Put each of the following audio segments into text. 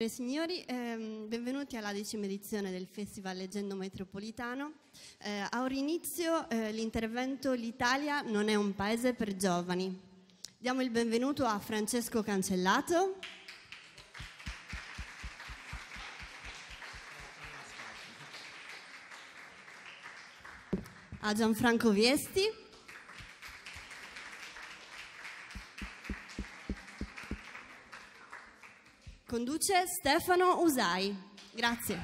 Bene, signori, ehm, benvenuti alla decima edizione del Festival Leggendo Metropolitano. Eh, a Orinizio eh, l'intervento L'Italia non è un paese per giovani. Diamo il benvenuto a Francesco Cancellato. A Gianfranco Viesti. Conduce Stefano Usai. Grazie.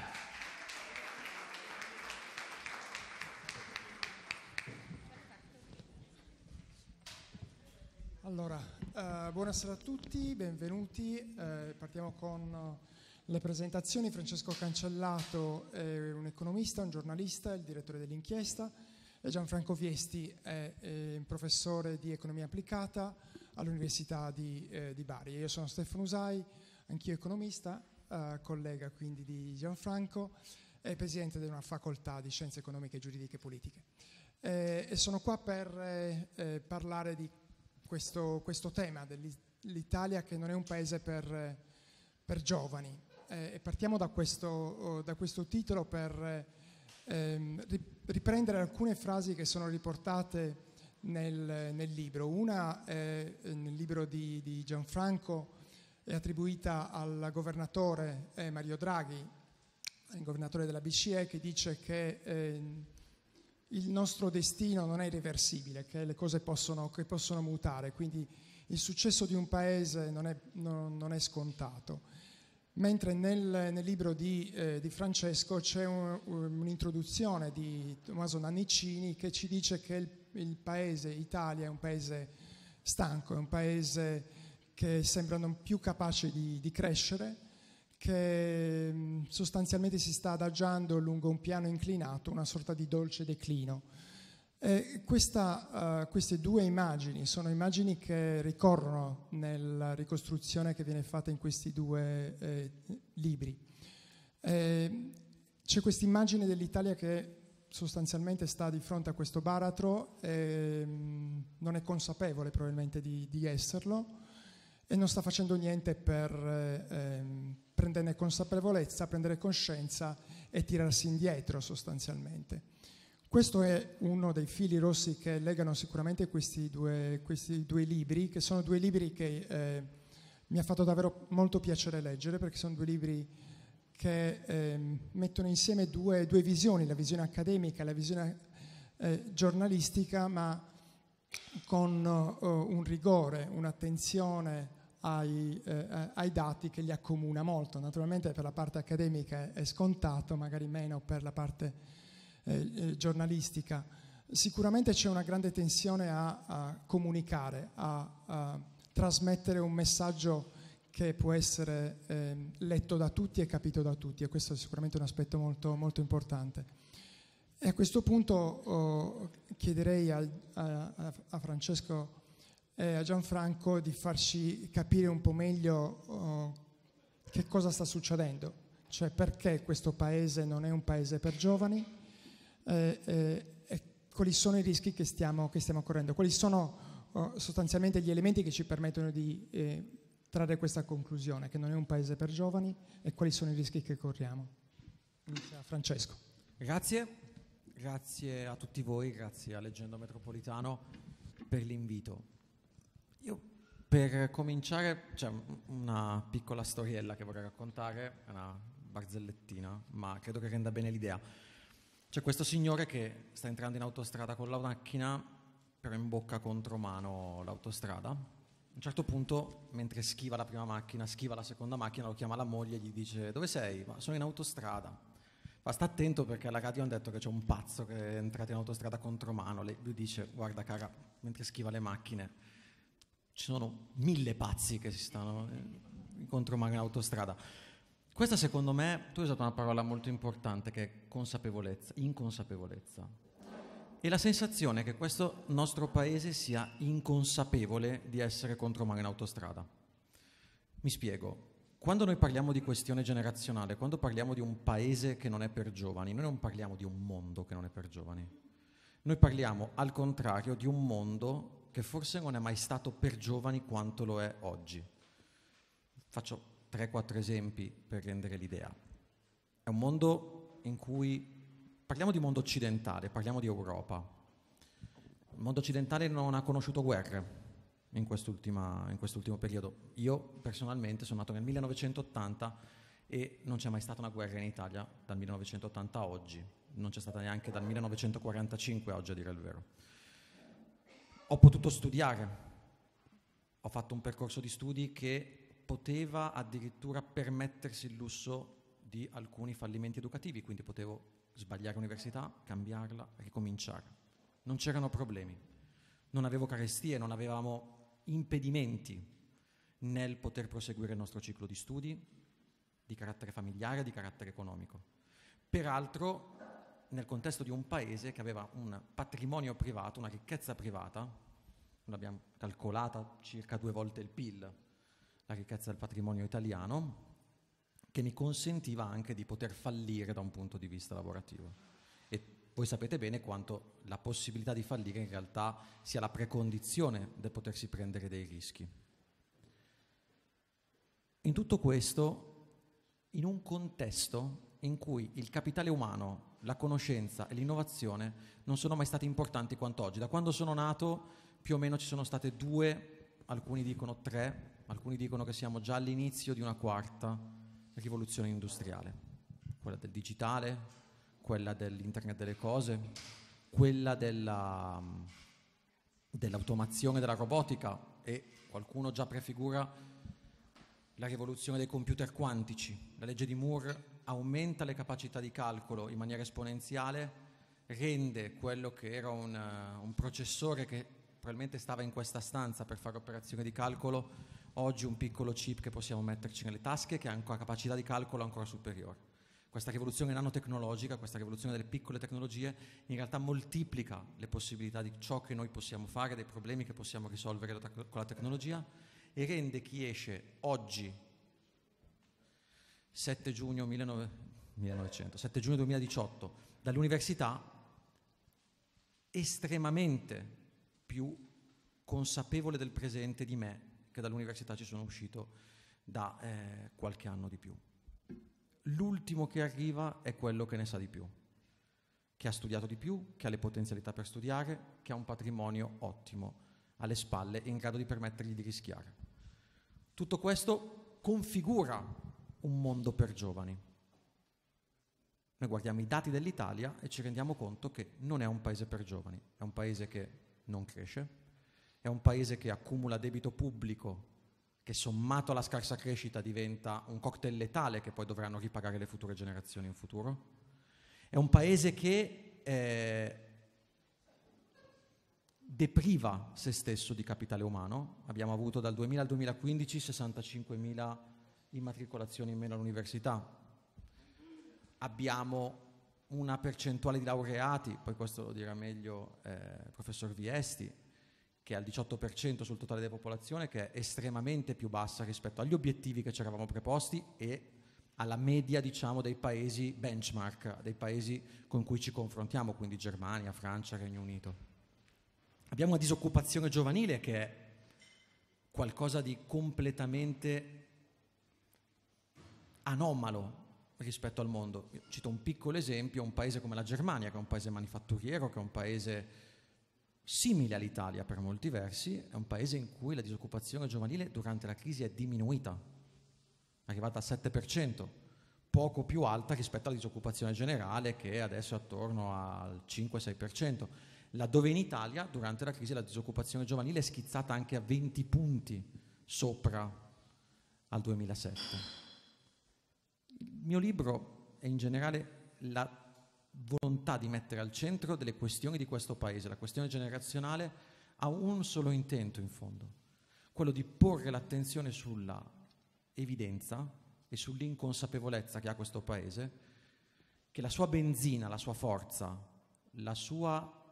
Allora, eh, buonasera a tutti, benvenuti. Eh, partiamo con eh, le presentazioni. Francesco Cancellato è un economista, un giornalista, il direttore dell'inchiesta e Gianfranco Viesti è, è un professore di economia applicata all'Università di, eh, di Bari. Io sono Stefano Usai anch'io economista, eh, collega quindi di Gianfranco e presidente di una facoltà di scienze economiche, giuridiche e politiche. Eh, e sono qua per eh, eh parlare di questo, questo tema dell'Italia che non è un paese per, eh, per giovani. Eh, e partiamo da questo, oh, da questo titolo per ehm, riprendere alcune frasi che sono riportate nel, nel libro. Una nel libro di, di Gianfranco è attribuita al governatore eh, Mario Draghi, il governatore della BCE, che dice che eh, il nostro destino non è irreversibile, che le cose possono, che possono mutare, quindi il successo di un paese non è, no, non è scontato. Mentre nel, nel libro di, eh, di, Francesco c'è un, un'introduzione di Tommaso Nannicini che ci dice che il, il paese Italia è un paese stanco, è un paese che sembrano più capaci di, di crescere, che mm, sostanzialmente si sta adagiando lungo un piano inclinato, una sorta di dolce declino. Questa, uh, queste due immagini sono immagini che ricorrono nella ricostruzione che viene fatta in questi due eh, libri. Eh, c'è questa immagine dell'Italia che sostanzialmente sta di fronte a questo baratro e mm, non è consapevole probabilmente di, di esserlo e non sta facendo niente per ehm, prenderne consapevolezza, prendere coscienza e tirarsi indietro sostanzialmente. Questo è uno dei fili rossi che legano sicuramente questi due, questi due libri, che sono due libri che eh, mi ha fatto davvero molto piacere leggere perché sono due libri che eh, mettono insieme due, due, visioni, la visione accademica e la visione eh, giornalistica, ma con uh, un rigore, un'attenzione ai, eh, eh ai, dati che li accomuna molto. Naturalmente per la parte accademica è scontato, magari meno per la parte eh, eh, giornalistica. Sicuramente c'è una grande tensione a, a comunicare, a, a, trasmettere un messaggio che può essere eh, letto da tutti e capito da tutti e questo è sicuramente un aspetto molto, molto importante. E a questo punto oh, chiederei al, a, a, Francesco e a Gianfranco di farci capire un po' meglio oh, che cosa sta succedendo, cioè perché questo paese non è un paese per giovani eh, eh, e quali sono i rischi che stiamo, che stiamo correndo, quali sono oh, sostanzialmente gli elementi che ci permettono di eh, trarre questa conclusione, che non è un paese per giovani e quali sono i rischi che corriamo. Inizia Francesco. Grazie. Grazie a tutti voi, grazie a Leggendo Metropolitano per l'invito. Io per cominciare c'è una piccola storiella che vorrei raccontare, una barzellettina, ma credo che renda bene l'idea. C'è questo signore che sta entrando in autostrada con la macchina, però in bocca contro mano l'autostrada. A un certo punto, mentre schiva la prima macchina, schiva la seconda macchina, lo chiama la moglie e gli dice dove sei? Ma sono in autostrada ma sta attento perché alla radio hanno detto che c'è un pazzo che è entrato in autostrada contro mano, Lei, lui dice guarda cara, mentre schiva le macchine, ci sono mille pazzi che si stanno in eh, mano in autostrada. Questa secondo me, tu hai usato una parola molto importante che è consapevolezza, inconsapevolezza. E la sensazione è che questo nostro paese sia inconsapevole di essere contro mano in autostrada. Mi spiego, quando noi parliamo di questione generazionale, quando parliamo di un paese che non è per giovani, noi non parliamo di un mondo che non è per giovani. Noi parliamo al contrario di un mondo che forse non è mai stato per giovani quanto lo è oggi. Faccio 3-4 esempi per rendere l'idea. È un mondo in cui parliamo di mondo occidentale, parliamo di Europa. Il mondo occidentale non ha conosciuto guerre, in, quest'ultima, in quest'ultimo periodo. Io personalmente sono nato nel 1980 e non c'è mai stata una guerra in Italia dal 1980 a oggi, non c'è stata neanche dal 1945 a oggi a dire il vero. Ho potuto studiare, ho fatto un percorso di studi che poteva addirittura permettersi il lusso di alcuni fallimenti educativi, quindi potevo sbagliare università, cambiarla, ricominciare. Non c'erano problemi, non avevo carestie, non avevamo impedimenti nel poter proseguire il nostro ciclo di studi di carattere familiare, di carattere economico. Peraltro nel contesto di un paese che aveva un patrimonio privato, una ricchezza privata, l'abbiamo calcolata circa due volte il PIL, la ricchezza del patrimonio italiano, che mi consentiva anche di poter fallire da un punto di vista lavorativo voi sapete bene quanto la possibilità di fallire in realtà sia la precondizione del potersi prendere dei rischi. In tutto questo, in un contesto in cui il capitale umano, la conoscenza e l'innovazione non sono mai stati importanti quanto oggi. Da quando sono nato più o meno ci sono state due, alcuni dicono tre, alcuni dicono che siamo già all'inizio di una quarta rivoluzione industriale, quella del digitale, quella dell'internet delle cose, quella della, dell'automazione della robotica e qualcuno già prefigura la rivoluzione dei computer quantici. La legge di Moore aumenta le capacità di calcolo in maniera esponenziale, rende quello che era un, un processore che probabilmente stava in questa stanza per fare operazioni di calcolo, oggi un piccolo chip che possiamo metterci nelle tasche che ha una capacità di calcolo ancora superiore questa rivoluzione nanotecnologica, questa rivoluzione delle piccole tecnologie, in realtà moltiplica le possibilità di ciò che noi possiamo fare, dei problemi che possiamo risolvere con la tecnologia e rende chi esce oggi, 7 giugno, 1900, 7 giugno 2018, dall'università estremamente più consapevole del presente di me che dall'università ci sono uscito da eh, qualche anno di più l'ultimo che arriva è quello che ne sa di più, che ha studiato di più, che ha le potenzialità per studiare, che ha un patrimonio ottimo alle spalle e in grado di permettergli di rischiare. Tutto questo configura un mondo per giovani. Noi guardiamo i dati dell'Italia e ci rendiamo conto che non è un paese per giovani, è un paese che non cresce, è un paese che accumula debito pubblico che sommato alla scarsa crescita diventa un cocktail letale che poi dovranno ripagare le future generazioni in futuro. È un paese che eh, depriva se stesso di capitale umano. Abbiamo avuto dal 2000 al 2015 65.000 immatricolazioni in meno all'università. Abbiamo una percentuale di laureati, poi questo lo dirà meglio il eh, professor Viesti, che è al 18% sul totale della popolazione, che è estremamente più bassa rispetto agli obiettivi che ci eravamo preposti e alla media diciamo, dei paesi benchmark, dei paesi con cui ci confrontiamo, quindi Germania, Francia, Regno Unito. Abbiamo una disoccupazione giovanile che è qualcosa di completamente anomalo rispetto al mondo. Io cito un piccolo esempio, un paese come la Germania, che è un paese manifatturiero, che è un paese simile all'Italia per molti versi, è un paese in cui la disoccupazione giovanile durante la crisi è diminuita, è arrivata al 7%, poco più alta rispetto alla disoccupazione generale che adesso è attorno al 5-6%, laddove in Italia durante la crisi la disoccupazione giovanile è schizzata anche a 20 punti sopra al 2007. Il mio libro è in generale la volontà di mettere al centro delle questioni di questo paese, la questione generazionale ha un solo intento in fondo, quello di porre l'attenzione sulla evidenza e sull'inconsapevolezza che ha questo paese, che la sua benzina, la sua forza, la sua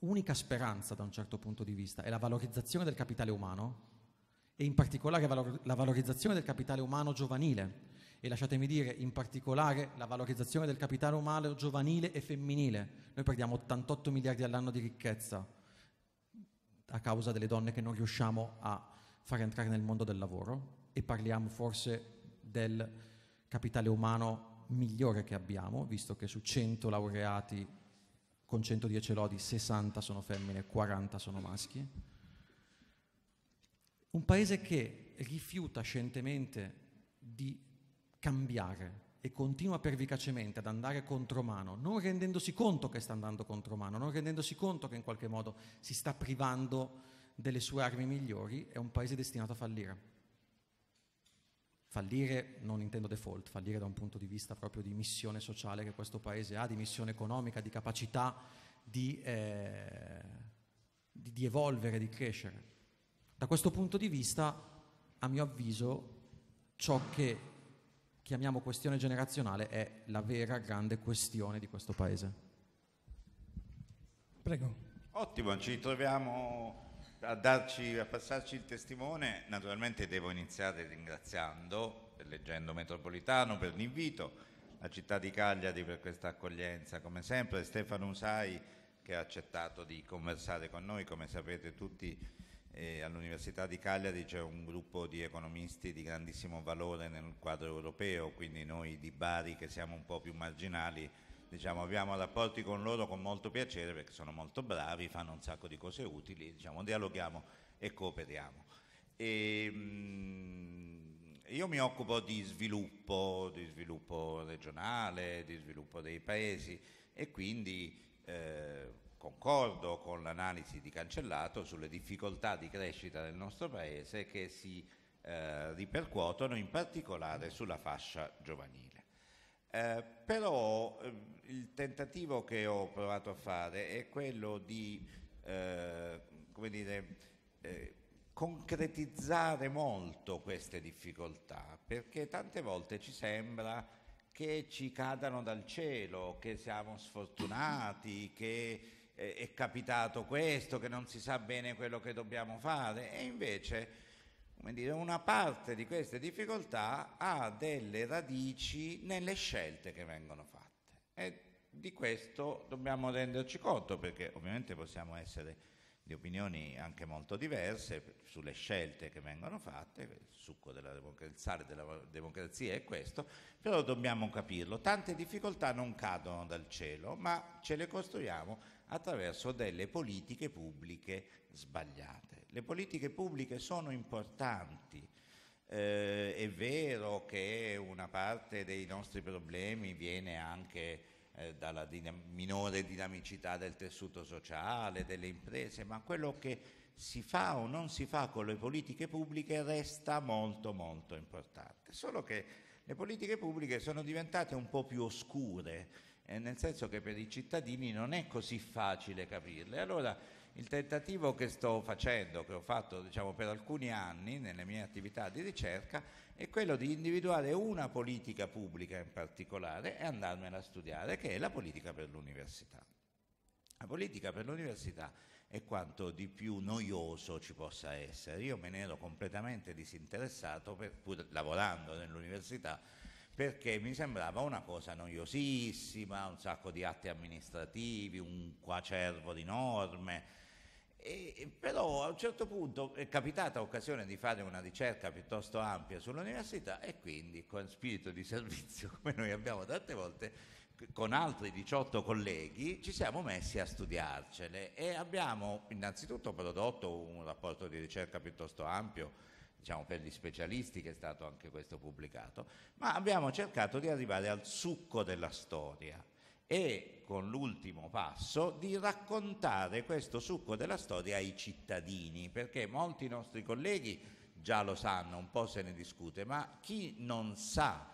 unica speranza da un certo punto di vista è la valorizzazione del capitale umano e in particolare la valorizzazione del capitale umano giovanile e lasciatemi dire in particolare la valorizzazione del capitale umano giovanile e femminile. Noi perdiamo 88 miliardi all'anno di ricchezza a causa delle donne che non riusciamo a far entrare nel mondo del lavoro e parliamo forse del capitale umano migliore che abbiamo, visto che su 100 laureati con 110 lodi 60 sono femmine e 40 sono maschi. Un paese che rifiuta scientemente di cambiare e continua pervicacemente ad andare contromano, non rendendosi conto che sta andando contromano, non rendendosi conto che in qualche modo si sta privando delle sue armi migliori, è un paese destinato a fallire. Fallire non intendo default, fallire da un punto di vista proprio di missione sociale che questo paese ha, di missione economica, di capacità di, eh, di, di evolvere, di crescere. Da questo punto di vista, a mio avviso, ciò che chiamiamo questione generazionale è la vera grande questione di questo paese. Prego. Ottimo, ci troviamo a, darci, a passarci il testimone. Naturalmente devo iniziare ringraziando, leggendo Metropolitano, per l'invito, la città di Cagliari per questa accoglienza, come sempre, Stefano Usai che ha accettato di conversare con noi, come sapete tutti all'Università di Cagliari c'è un gruppo di economisti di grandissimo valore nel quadro europeo, quindi noi di Bari che siamo un po' più marginali diciamo, abbiamo rapporti con loro con molto piacere perché sono molto bravi, fanno un sacco di cose utili, diciamo, dialoghiamo e cooperiamo. E, ehm, mh, io mi occupo di sviluppo, di sviluppo regionale, di sviluppo dei paesi e quindi eh, concordo con l'analisi di Cancellato sulle difficoltà di crescita del nostro Paese che si eh, ripercuotono in particolare sulla fascia giovanile. Eh, però eh, il tentativo che ho provato a fare è quello di eh, dire, eh, concretizzare molto queste difficoltà, perché tante volte ci sembra che ci cadano dal cielo, che siamo sfortunati, che è capitato questo, che non si sa bene quello che dobbiamo fare e invece come dire, una parte di queste difficoltà ha delle radici nelle scelte che vengono fatte e di questo dobbiamo renderci conto perché ovviamente possiamo essere di opinioni anche molto diverse sulle scelte che vengono fatte, il succo della democrazia, della democrazia è questo, però dobbiamo capirlo, tante difficoltà non cadono dal cielo, ma ce le costruiamo attraverso delle politiche pubbliche sbagliate. Le politiche pubbliche sono importanti. Eh, è vero che una parte dei nostri problemi viene anche eh, dalla dinam- minore dinamicità del tessuto sociale, delle imprese, ma quello che si fa o non si fa con le politiche pubbliche resta molto molto importante. Solo che le politiche pubbliche sono diventate un po' più oscure eh, nel senso che per i cittadini non è così facile capirle. Allora il tentativo che sto facendo, che ho fatto diciamo, per alcuni anni nelle mie attività di ricerca, è quello di individuare una politica pubblica in particolare e andarmela a studiare, che è la politica per l'università. La politica per l'università è quanto di più noioso ci possa essere. Io me ne ero completamente disinteressato, per, pur lavorando nell'università, perché mi sembrava una cosa noiosissima, un sacco di atti amministrativi, un quacervo di norme. E, però a un certo punto è capitata l'occasione di fare una ricerca piuttosto ampia sull'università e quindi con spirito di servizio come noi abbiamo tante volte con altri 18 colleghi ci siamo messi a studiarcele e abbiamo innanzitutto prodotto un rapporto di ricerca piuttosto ampio diciamo per gli specialisti che è stato anche questo pubblicato, ma abbiamo cercato di arrivare al succo della storia e con l'ultimo passo di raccontare questo succo della storia ai cittadini, perché molti nostri colleghi già lo sanno, un po' se ne discute, ma chi non sa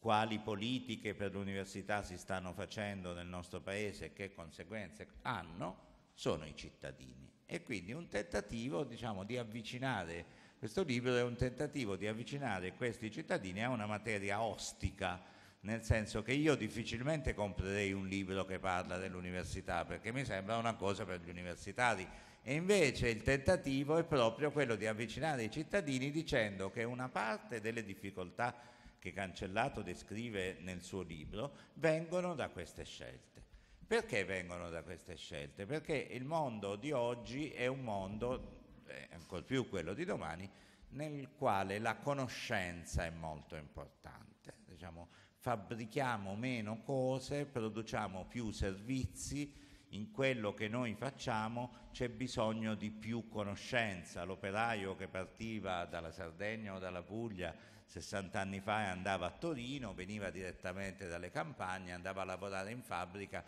quali politiche per l'università si stanno facendo nel nostro paese e che conseguenze hanno, sono i cittadini. E quindi un tentativo diciamo, di avvicinare questo libro è un tentativo di avvicinare questi cittadini a una materia ostica, nel senso che io difficilmente comprerei un libro che parla dell'università, perché mi sembra una cosa per gli universitari. E invece il tentativo è proprio quello di avvicinare i cittadini dicendo che una parte delle difficoltà che Cancellato descrive nel suo libro vengono da queste scelte. Perché vengono da queste scelte? Perché il mondo di oggi è un mondo e ancor più quello di domani, nel quale la conoscenza è molto importante. Diciamo, fabbrichiamo meno cose, produciamo più servizi, in quello che noi facciamo c'è bisogno di più conoscenza. L'operaio che partiva dalla Sardegna o dalla Puglia 60 anni fa e andava a Torino, veniva direttamente dalle campagne, andava a lavorare in fabbrica,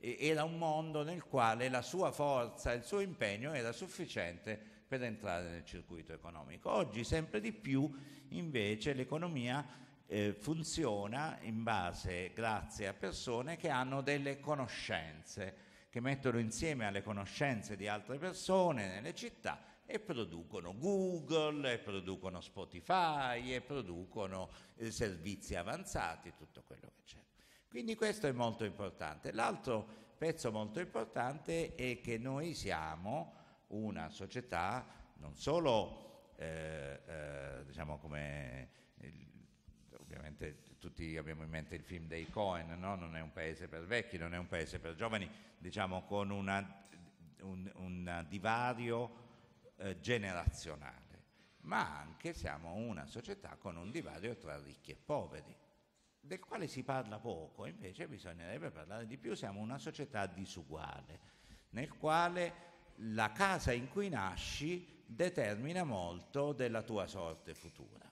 era un mondo nel quale la sua forza, il suo impegno era sufficiente per entrare nel circuito economico. Oggi sempre di più invece l'economia eh, funziona in base, grazie a persone che hanno delle conoscenze, che mettono insieme alle conoscenze di altre persone nelle città e producono Google, e producono Spotify, e producono eh, servizi avanzati, tutto quello che c'è. Quindi questo è molto importante. L'altro pezzo molto importante è che noi siamo una società non solo eh, eh, diciamo come il, ovviamente tutti abbiamo in mente il film dei Cohen, no? non è un paese per vecchi, non è un paese per giovani, diciamo con una, un, un, divario eh, generazionale, ma anche siamo una società con un divario tra ricchi e poveri, del quale si parla poco, invece bisognerebbe parlare di più, siamo una società disuguale, nel quale la casa in cui nasci determina molto della tua sorte futura.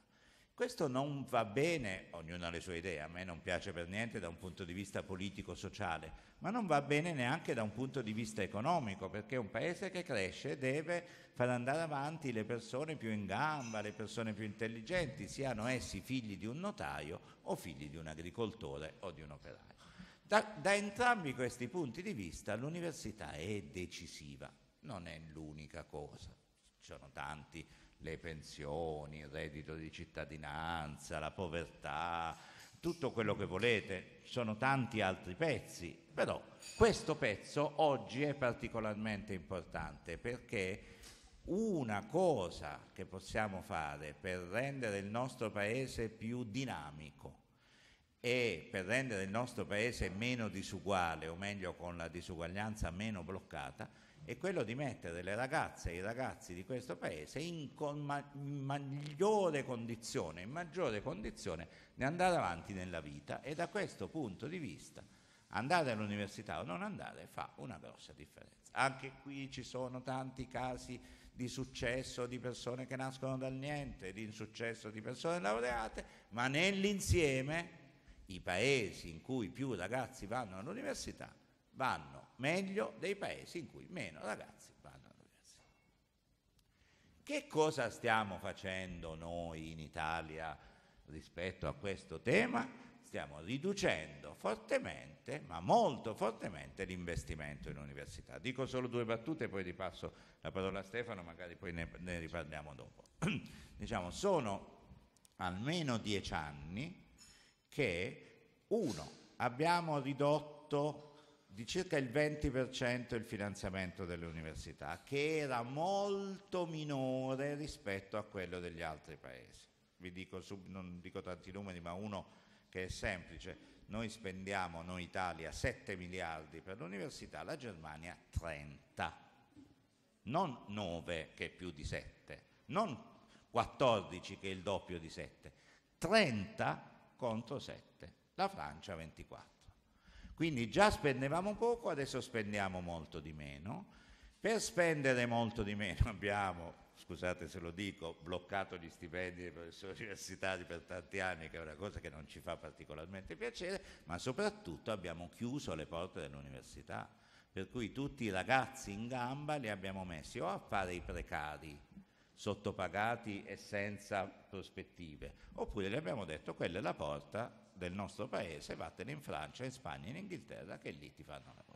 Questo non va bene, ognuno ha le sue idee, a me non piace per niente da un punto di vista politico-sociale, ma non va bene neanche da un punto di vista economico, perché un paese che cresce deve far andare avanti le persone più in gamba, le persone più intelligenti, siano essi figli di un notaio o figli di un agricoltore o di un operaio. Da, da entrambi questi punti di vista l'università è decisiva non è l'unica cosa, ci sono tanti, le pensioni, il reddito di cittadinanza, la povertà, tutto quello che volete, ci sono tanti altri pezzi, però questo pezzo oggi è particolarmente importante perché una cosa che possiamo fare per rendere il nostro paese più dinamico e per rendere il nostro paese meno disuguale, o meglio con la disuguaglianza meno bloccata, è quello di mettere le ragazze e i ragazzi di questo paese in, con, ma, in condizione, in maggiore condizione di andare avanti nella vita e da questo punto di vista andare all'università o non andare fa una grossa differenza. Anche qui ci sono tanti casi di successo di persone che nascono dal niente, di insuccesso di persone laureate, ma nell'insieme i paesi in cui più ragazzi vanno all'università vanno meglio dei paesi in cui meno ragazzi vanno all'università. Che cosa stiamo facendo noi in Italia rispetto a questo tema? Stiamo riducendo fortemente, ma molto fortemente, l'investimento in università. Dico solo due battute e poi ripasso la parola a Stefano, magari poi ne, ne riparliamo dopo. diciamo, sono almeno dieci anni che, uno, abbiamo ridotto di circa il 20% il finanziamento delle università, che era molto minore rispetto a quello degli altri paesi. Vi dico, sub, non dico tanti numeri, ma uno che è semplice. Noi spendiamo, noi Italia, 7 miliardi per l'università, la Germania 30. Non 9 che è più di 7, non 14 che è il doppio di 7, 30 contro 7, la Francia 24. Quindi già spendevamo poco, adesso spendiamo molto di meno. Per spendere molto di meno abbiamo, scusate se lo dico, bloccato gli stipendi dei professori universitari per tanti anni, che è una cosa che non ci fa particolarmente piacere, ma soprattutto abbiamo chiuso le porte dell'università. Per cui tutti i ragazzi in gamba li abbiamo messi o a fare i precari, sottopagati e senza prospettive, oppure gli abbiamo detto quella è la porta del nostro paese, vattene in Francia, in Spagna, in Inghilterra, che lì ti fanno lavorare.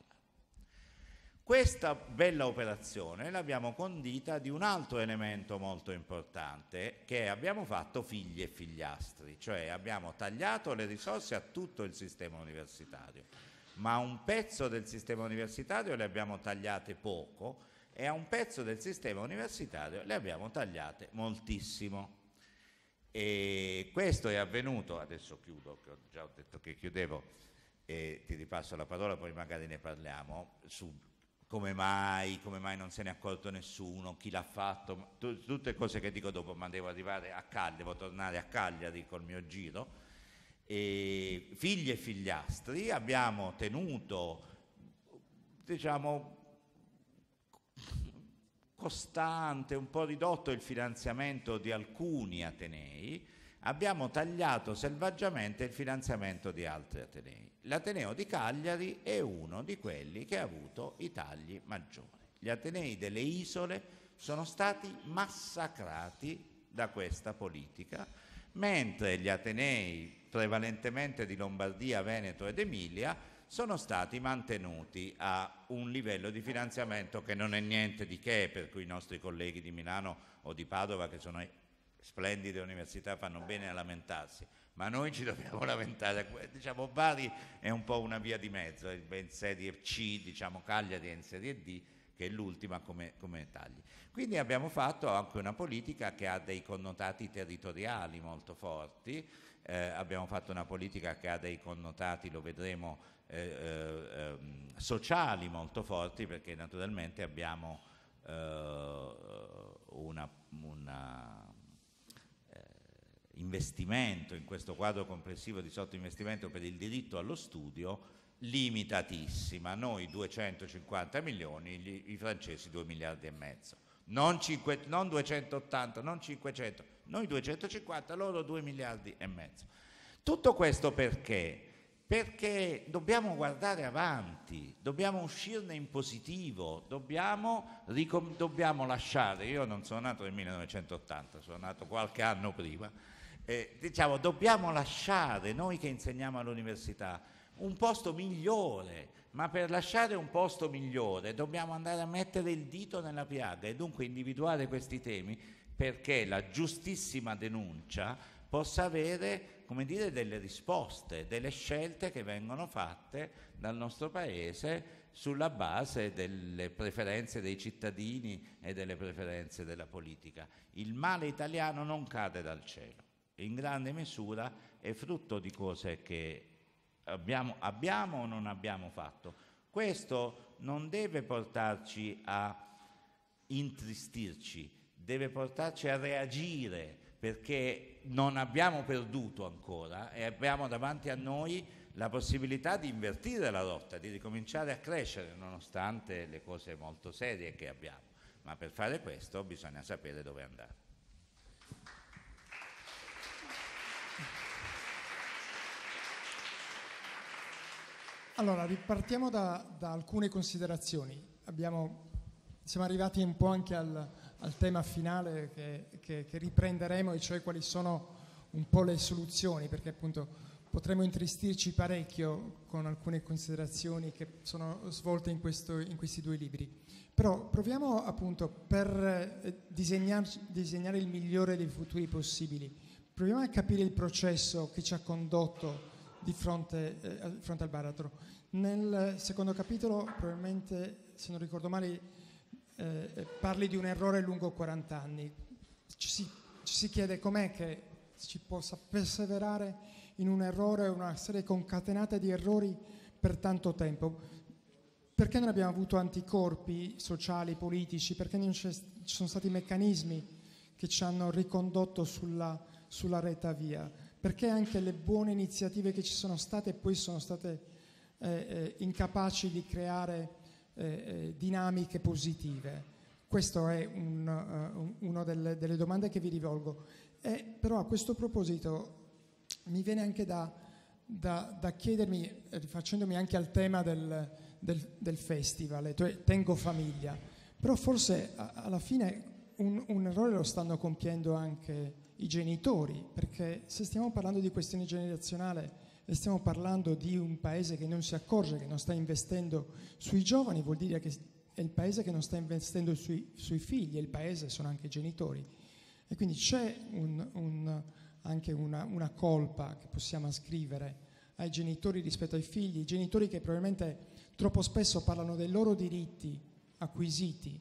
Questa bella operazione l'abbiamo condita di un altro elemento molto importante che abbiamo fatto figli e figliastri, cioè abbiamo tagliato le risorse a tutto il sistema universitario, ma a un pezzo del sistema universitario le abbiamo tagliate poco e a un pezzo del sistema universitario le abbiamo tagliate moltissimo. E questo è avvenuto, adesso chiudo, che ho già detto che chiudevo e ti ripasso la parola, poi magari ne parliamo, su come mai, come mai non se ne è accorto nessuno, chi l'ha fatto, t- tutte cose che dico dopo, ma devo arrivare a Cagliari, devo tornare a Cagliari col mio giro. E figli e figliastri abbiamo tenuto, diciamo, costante, un po' ridotto il finanziamento di alcuni atenei, abbiamo tagliato selvaggiamente il finanziamento di altri atenei. L'Ateneo di Cagliari è uno di quelli che ha avuto i tagli maggiori. Gli atenei delle isole sono stati massacrati da questa politica, mentre gli atenei prevalentemente di Lombardia, Veneto ed Emilia sono stati mantenuti a un livello di finanziamento che non è niente di che, per cui i nostri colleghi di Milano o di Padova, che sono splendide università, fanno bene a lamentarsi, ma noi ci dobbiamo lamentare. Diciamo, Bari è un po' una via di mezzo, è in serie C, diciamo Cagliari è in serie D, che è l'ultima come, come tagli. Quindi abbiamo fatto anche una politica che ha dei connotati territoriali molto forti, eh, abbiamo fatto una politica che ha dei connotati, lo vedremo eh, eh ehm, sociali molto forti perché naturalmente abbiamo eh, un eh, investimento in questo quadro complessivo di sottoinvestimento per il diritto allo studio limitatissima, noi 250 milioni, gli, i francesi 2 miliardi e mezzo, non, 5, non 280, non 500, noi 250, loro 2 miliardi e mezzo. Tutto questo perché? perché dobbiamo guardare avanti, dobbiamo uscirne in positivo, dobbiamo, ricom- dobbiamo, lasciare, io non sono nato nel 1980, sono nato qualche anno prima, eh, diciamo, dobbiamo lasciare noi che insegniamo all'università un posto migliore, ma per lasciare un posto migliore dobbiamo andare a mettere il dito nella piaga e dunque individuare questi temi perché la giustissima denuncia possa avere dire, delle risposte, delle scelte che vengono fatte dal nostro Paese sulla base delle preferenze dei cittadini e delle preferenze della politica. Il male italiano non cade dal cielo, in grande misura è frutto di cose che abbiamo, abbiamo o non abbiamo fatto. Questo non deve portarci a intristirci, deve portarci a reagire perché non abbiamo perduto ancora e abbiamo davanti a noi la possibilità di invertire la rotta, di ricominciare a crescere nonostante le cose molto serie che abbiamo. Ma per fare questo bisogna sapere dove andare. Allora, ripartiamo da, da alcune considerazioni. Abbiamo, siamo arrivati un po' anche al, al tema finale che, che, che riprenderemo, e cioè quali sono un po' le soluzioni, perché appunto potremmo intristirci parecchio con alcune considerazioni che sono svolte in, questo, in questi due libri. Però proviamo appunto per eh, disegnare il migliore dei futuri possibili, proviamo a capire il processo che ci ha condotto di fronte, eh, fronte al baratro. Nel secondo capitolo, probabilmente se non ricordo male, eh, parli di un errore lungo 40 anni. Ci si, ci si chiede com'è che si possa perseverare in un errore, una serie concatenata di errori per tanto tempo. Perché non abbiamo avuto anticorpi sociali, politici? Perché non ci sono stati meccanismi che ci hanno ricondotto sulla, sulla retta via? Perché anche le buone iniziative che ci sono state poi sono state eh, eh, incapaci di creare eh, eh, dinamiche positive? Questa è un, uh, una delle, delle, domande che vi rivolgo. Eh, però a questo proposito mi viene anche da, da, da chiedermi, rifacendomi anche al tema del, del, del festival, cioè tengo famiglia, però forse a, alla fine un, un, errore lo stanno compiendo anche i genitori, perché se stiamo parlando di questione generazionale e stiamo parlando di un paese che non si accorge, che non sta investendo sui giovani, vuol dire che è il paese che non sta investendo sui, sui figli, e il paese sono anche i genitori. E quindi c'è un, un, anche una, una colpa che possiamo ascrivere ai genitori rispetto ai figli, i genitori che probabilmente troppo spesso parlano dei loro diritti acquisiti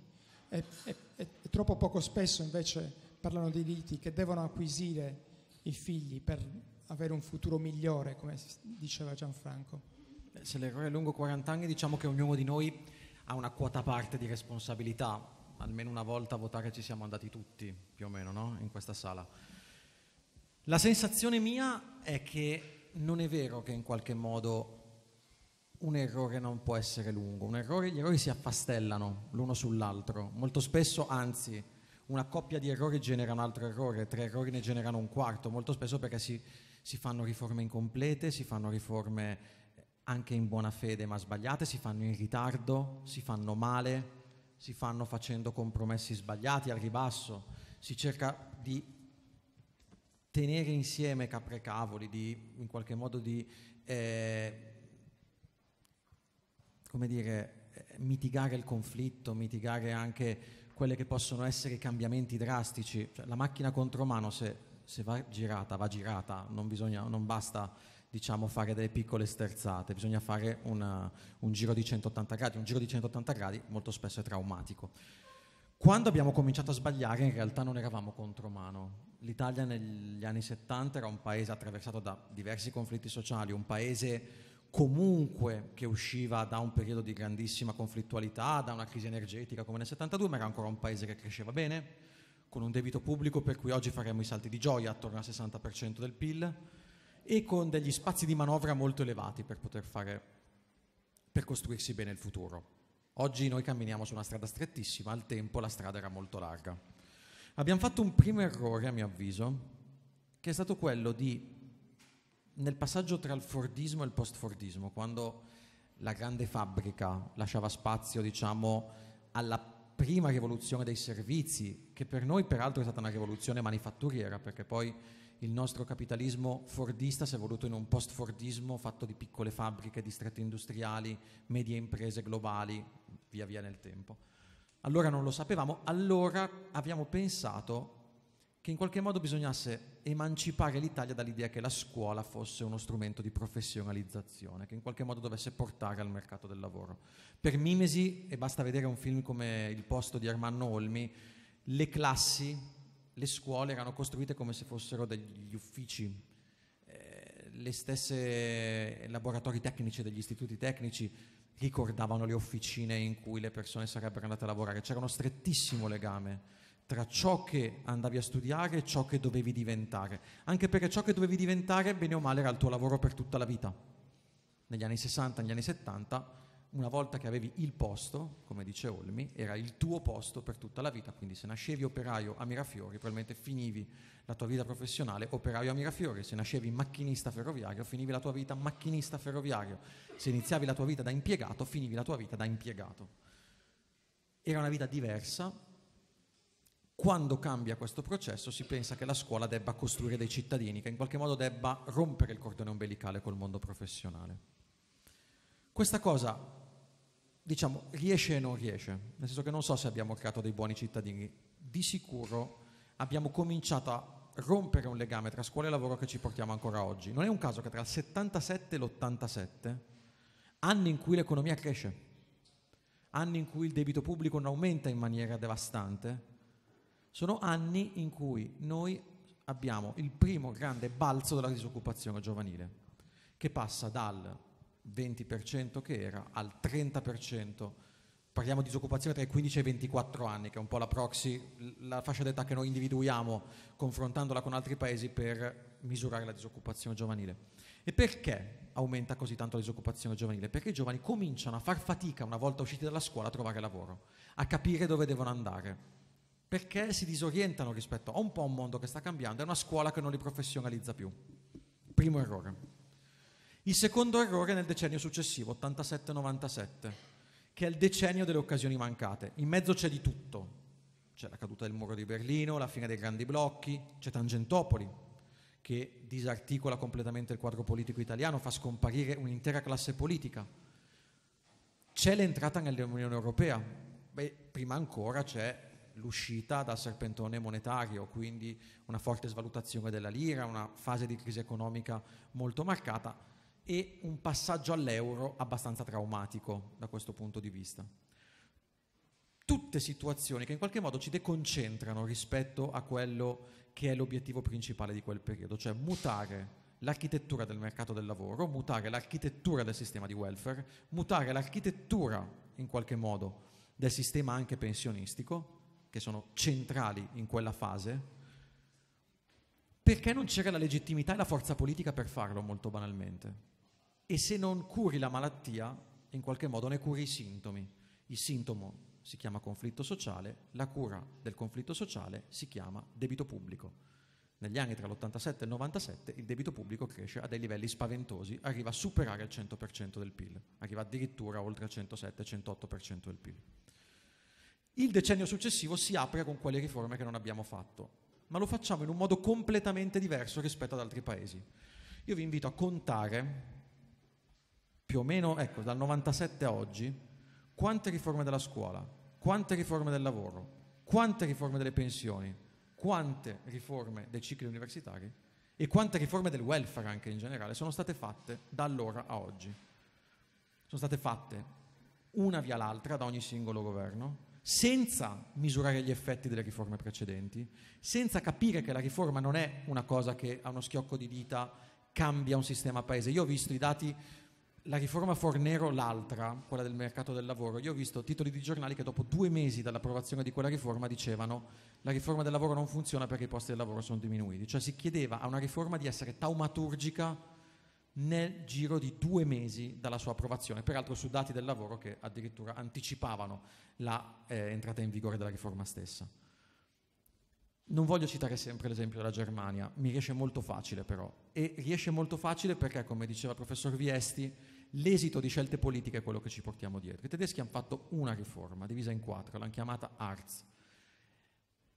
e, e, e, troppo poco spesso invece parlano dei diritti che devono acquisire i figli per, avere un futuro migliore, come diceva Gianfranco. Se l'errore è lungo 40 anni, diciamo che ognuno di noi ha una quota parte di responsabilità. Almeno una volta a votare ci siamo andati tutti, più o meno, no? in questa sala. La sensazione mia è che non è vero che in qualche modo un errore non può essere lungo. Errore, gli errori si affastellano l'uno sull'altro. Molto spesso, anzi, una coppia di errori genera un altro errore, tre errori ne generano un quarto, molto spesso perché si si fanno riforme incomplete, si fanno riforme eh, anche in buona fede ma sbagliate, si fanno in ritardo, si fanno male, si fanno facendo compromessi sbagliati al ribasso, si cerca di tenere insieme caprecavoli, di, in qualche modo di eh, come dire, eh, mitigare il conflitto, mitigare anche quelli che possono essere i cambiamenti drastici. Cioè, la macchina contro mano, se se va girata, va girata, non, bisogna, non basta diciamo, fare delle piccole sterzate, bisogna fare una, un giro di 180 gradi, un giro di 180 gradi molto spesso è traumatico. Quando abbiamo cominciato a sbagliare in realtà non eravamo contromano. L'Italia negli anni 70 era un paese attraversato da diversi conflitti sociali, un paese comunque che usciva da un periodo di grandissima conflittualità, da una crisi energetica come nel 72, ma era ancora un paese che cresceva bene, con un debito pubblico per cui oggi faremo i salti di gioia attorno al 60% del PIL e con degli spazi di manovra molto elevati per poter fare, per costruirsi bene il futuro. Oggi noi camminiamo su una strada strettissima, al tempo la strada era molto larga. Abbiamo fatto un primo errore, a mio avviso, che è stato quello di, nel passaggio tra il Fordismo e il post-Fordismo, quando la grande fabbrica lasciava spazio, diciamo, alla prima rivoluzione dei servizi, che per noi peraltro è stata una rivoluzione manifatturiera, perché poi il nostro capitalismo fordista si è evoluto in un post-fordismo fatto di piccole fabbriche, distretti industriali, medie imprese globali, via via nel tempo. Allora non lo sapevamo, allora abbiamo pensato che in qualche modo bisognasse emancipare l'Italia dall'idea che la scuola fosse uno strumento di professionalizzazione, che in qualche modo dovesse portare al mercato del lavoro. Per mimesi, e basta vedere un film come Il posto di Armando Olmi, le classi, le scuole erano costruite come se fossero degli uffici, eh, le stesse laboratori tecnici degli istituti tecnici ricordavano le officine in cui le persone sarebbero andate a lavorare, c'era uno strettissimo legame tra ciò che andavi a studiare e ciò che dovevi diventare, anche perché ciò che dovevi diventare, bene o male, era il tuo lavoro per tutta la vita. Negli anni 60, negli anni 70, una volta che avevi il posto, come dice Olmi, era il tuo posto per tutta la vita, quindi se nascevi operaio a Mirafiori, probabilmente finivi la tua vita professionale operaio a Mirafiori, se nascevi macchinista ferroviario, finivi la tua vita macchinista ferroviario, se iniziavi la tua vita da impiegato, finivi la tua vita da impiegato. Era una vita diversa, quando cambia questo processo si pensa che la scuola debba costruire dei cittadini, che in qualche modo debba rompere il cordone ombelicale col mondo professionale. Questa cosa, diciamo, riesce e non riesce, nel senso che non so se abbiamo creato dei buoni cittadini, di sicuro abbiamo cominciato a rompere un legame tra scuola e lavoro che ci portiamo ancora oggi. Non è un caso che tra il 77 e l'87, anni in cui l'economia cresce, anni in cui il debito pubblico non aumenta in maniera devastante, sono anni in cui noi abbiamo il primo grande balzo della disoccupazione giovanile, che passa dal 20% che era al 30%. Parliamo di disoccupazione tra i 15 e i 24 anni, che è un po' la proxy, la fascia d'età che noi individuiamo confrontandola con altri paesi per misurare la disoccupazione giovanile. E perché aumenta così tanto la disoccupazione giovanile? Perché i giovani cominciano a far fatica una volta usciti dalla scuola a trovare lavoro, a capire dove devono andare perché si disorientano rispetto a un po' un mondo che sta cambiando, è una scuola che non li professionalizza più. Primo errore. Il secondo errore è nel decennio successivo, 87-97, che è il decennio delle occasioni mancate. In mezzo c'è di tutto. C'è la caduta del muro di Berlino, la fine dei grandi blocchi, c'è Tangentopoli, che disarticola completamente il quadro politico italiano, fa scomparire un'intera classe politica. C'è l'entrata nell'Unione Europea. Beh, prima ancora c'è l'uscita dal serpentone monetario, quindi una forte svalutazione della lira, una fase di crisi economica molto marcata e un passaggio all'euro abbastanza traumatico da questo punto di vista. Tutte situazioni che in qualche modo ci deconcentrano rispetto a quello che è l'obiettivo principale di quel periodo, cioè mutare l'architettura del mercato del lavoro, mutare l'architettura del sistema di welfare, mutare l'architettura in qualche modo del sistema anche pensionistico che sono centrali in quella fase, perché non c'era la legittimità e la forza politica per farlo molto banalmente. E se non curi la malattia, in qualche modo ne curi i sintomi. Il sintomo si chiama conflitto sociale, la cura del conflitto sociale si chiama debito pubblico. Negli anni tra l'87 e il 97 il debito pubblico cresce a dei livelli spaventosi, arriva a superare il 100% del PIL, arriva addirittura oltre il 107-108% del PIL. Il decennio successivo si apre con quelle riforme che non abbiamo fatto, ma lo facciamo in un modo completamente diverso rispetto ad altri paesi. Io vi invito a contare più o meno, ecco, dal 97 a oggi, quante riforme della scuola, quante riforme del lavoro, quante riforme delle pensioni, quante riforme dei cicli universitari e quante riforme del welfare anche in generale sono state fatte da allora a oggi. Sono state fatte una via l'altra da ogni singolo governo senza misurare gli effetti delle riforme precedenti, senza capire che la riforma non è una cosa che a uno schiocco di dita cambia un sistema paese. Io ho visto i dati, la riforma Fornero, l'altra, quella del mercato del lavoro, io ho visto titoli di giornali che dopo due mesi dall'approvazione di quella riforma dicevano la riforma del lavoro non funziona perché i posti del lavoro sono diminuiti, cioè si chiedeva a una riforma di essere taumaturgica nel giro di due mesi dalla sua approvazione, peraltro su dati del lavoro che addirittura anticipavano l'entrata eh, in vigore della riforma stessa. Non voglio citare sempre l'esempio della Germania, mi riesce molto facile però, e riesce molto facile perché, come diceva il professor Viesti, l'esito di scelte politiche è quello che ci portiamo dietro. I tedeschi hanno fatto una riforma, divisa in quattro, l'hanno chiamata Arts.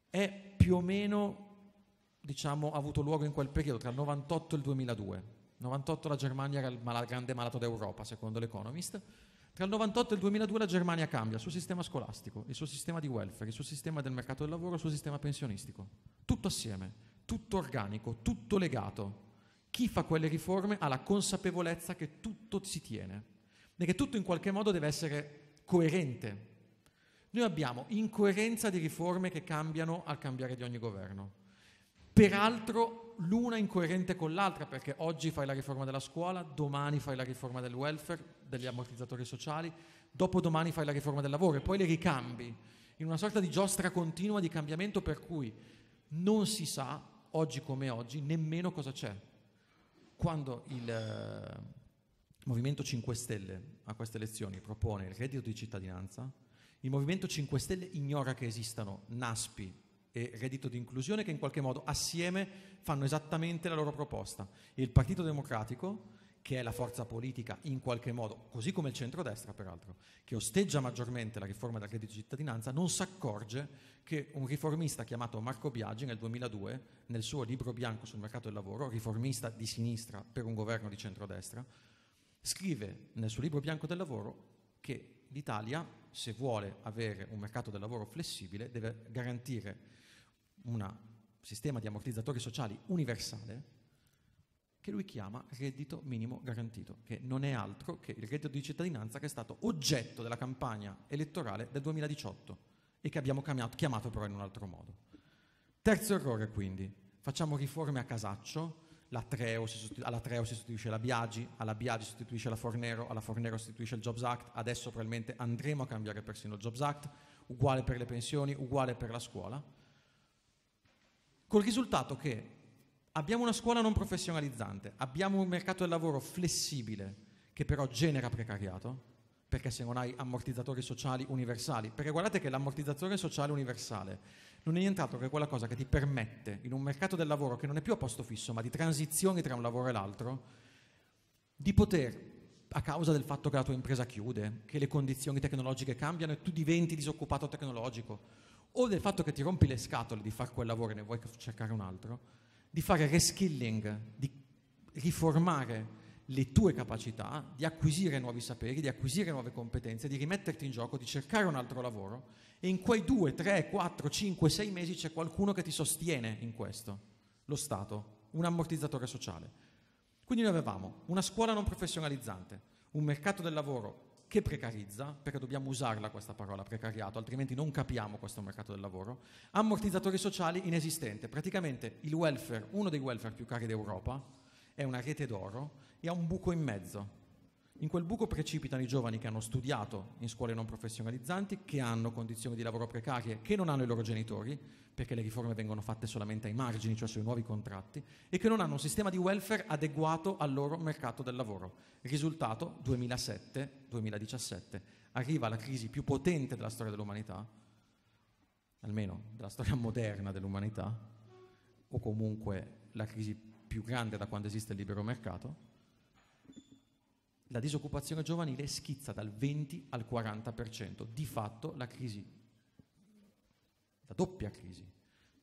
È più o meno, diciamo, avuto luogo in quel periodo, tra il 98 e il 2002 98 la Germania era il grande malato d'Europa, secondo l'Economist. Tra il 98 e il 2002 la Germania cambia il suo sistema scolastico, il suo sistema di welfare, il suo sistema del mercato del lavoro, il suo sistema pensionistico. Tutto assieme, tutto organico, tutto legato. Chi fa quelle riforme ha la consapevolezza che tutto si tiene e che tutto in qualche modo deve essere coerente. Noi abbiamo incoerenza di riforme che cambiano al cambiare di ogni governo peraltro l'una incoerente con l'altra, perché oggi fai la riforma della scuola, domani fai la riforma del welfare, degli ammortizzatori sociali, dopodomani fai la riforma del lavoro e poi le ricambi in una sorta di giostra continua di cambiamento per cui non si sa, oggi come oggi, nemmeno cosa c'è. Quando il eh, Movimento 5 Stelle a queste elezioni propone il reddito di cittadinanza, il Movimento 5 Stelle ignora che esistano NASPI, e reddito di inclusione che in qualche modo assieme fanno esattamente la loro proposta. Il Partito Democratico, che è la forza politica in qualche modo, così come il centrodestra peraltro, che osteggia maggiormente la riforma del reddito di cittadinanza, non si accorge che un riformista chiamato Marco Biagi nel 2002, nel suo libro bianco sul mercato del lavoro, riformista di sinistra per un governo di centrodestra, scrive nel suo libro bianco del lavoro che l'Italia, se vuole avere un mercato del lavoro flessibile, deve garantire un sistema di ammortizzatori sociali universale che lui chiama reddito minimo garantito, che non è altro che il reddito di cittadinanza che è stato oggetto della campagna elettorale del 2018 e che abbiamo chiamato, chiamato però in un altro modo. Terzo errore quindi, facciamo riforme a casaccio, la Treo si, alla Treo si sostituisce la Biagi, alla Biagi si sostituisce la Fornero, alla Fornero si sostituisce il Jobs Act, adesso probabilmente andremo a cambiare persino il Jobs Act, uguale per le pensioni, uguale per la scuola Col risultato che abbiamo una scuola non professionalizzante, abbiamo un mercato del lavoro flessibile che però genera precariato, perché se non hai ammortizzatori sociali universali, perché guardate che l'ammortizzatore sociale universale non è nient'altro che quella cosa che ti permette, in un mercato del lavoro che non è più a posto fisso, ma di transizioni tra un lavoro e l'altro, di poter, a causa del fatto che la tua impresa chiude, che le condizioni tecnologiche cambiano e tu diventi disoccupato tecnologico, o del fatto che ti rompi le scatole di fare quel lavoro e ne vuoi cercare un altro, di fare reskilling, di riformare le tue capacità, di acquisire nuovi saperi, di acquisire nuove competenze, di rimetterti in gioco, di cercare un altro lavoro e in quei due, tre, quattro, cinque, sei mesi c'è qualcuno che ti sostiene in questo, lo Stato, un ammortizzatore sociale. Quindi noi avevamo una scuola non professionalizzante, un mercato del lavoro che precarizza, perché dobbiamo usarla questa parola precariato, altrimenti non capiamo questo mercato del lavoro, ammortizzatori sociali inesistente, praticamente il welfare, uno dei welfare più cari d'Europa, è una rete d'oro e ha un buco in mezzo. In quel buco precipitano i giovani che hanno studiato in scuole non professionalizzanti, che hanno condizioni di lavoro precarie, che non hanno i loro genitori, perché le riforme vengono fatte solamente ai margini, cioè sui nuovi contratti, e che non hanno un sistema di welfare adeguato al loro mercato del lavoro. Risultato, 2007-2017, arriva la crisi più potente della storia dell'umanità, almeno della storia moderna dell'umanità, o comunque la crisi più grande da quando esiste il libero mercato, la disoccupazione giovanile schizza dal 20 al 40%, di fatto la crisi, la doppia crisi,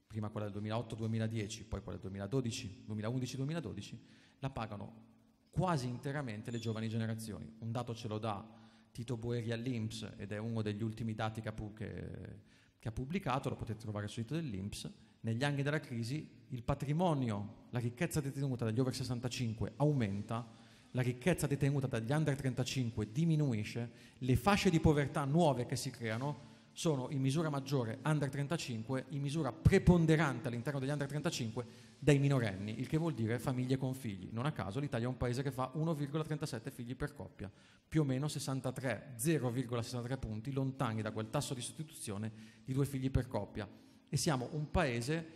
prima quella del 2008-2010, poi quella del 2012, 2011-2012, la pagano quasi interamente le giovani generazioni. Un dato ce lo dà Tito Boeri all'Inps ed è uno degli ultimi dati che ha, che, che ha pubblicato, lo potete trovare sul sito dell'Inps, negli anni della crisi il patrimonio, la ricchezza detenuta dagli over 65 aumenta la ricchezza detenuta dagli under 35 diminuisce, le fasce di povertà nuove che si creano sono in misura maggiore under 35, in misura preponderante all'interno degli under 35 dai minorenni, il che vuol dire famiglie con figli. Non a caso l'Italia è un paese che fa 1,37 figli per coppia, più o meno 63, 0,63 punti lontani da quel tasso di sostituzione di due figli per coppia. E siamo un paese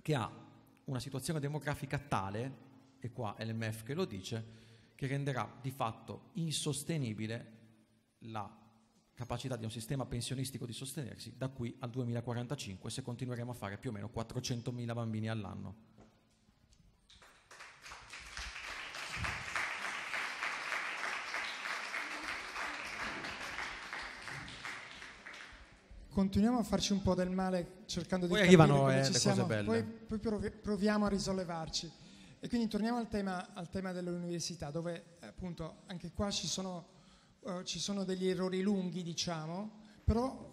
che ha una situazione demografica tale e qua è l'MF che lo dice, che renderà di fatto insostenibile la capacità di un sistema pensionistico di sostenersi da qui al 2045 se continueremo a fare più o meno 400.000 bambini all'anno. Continuiamo a farci un po' del male cercando poi di... Poi arrivano eh, le cose belle. poi proviamo a risollevarci. E quindi torniamo al tema, al tema dell'università, dove appunto anche qua ci sono, uh, ci sono degli errori lunghi, diciamo, però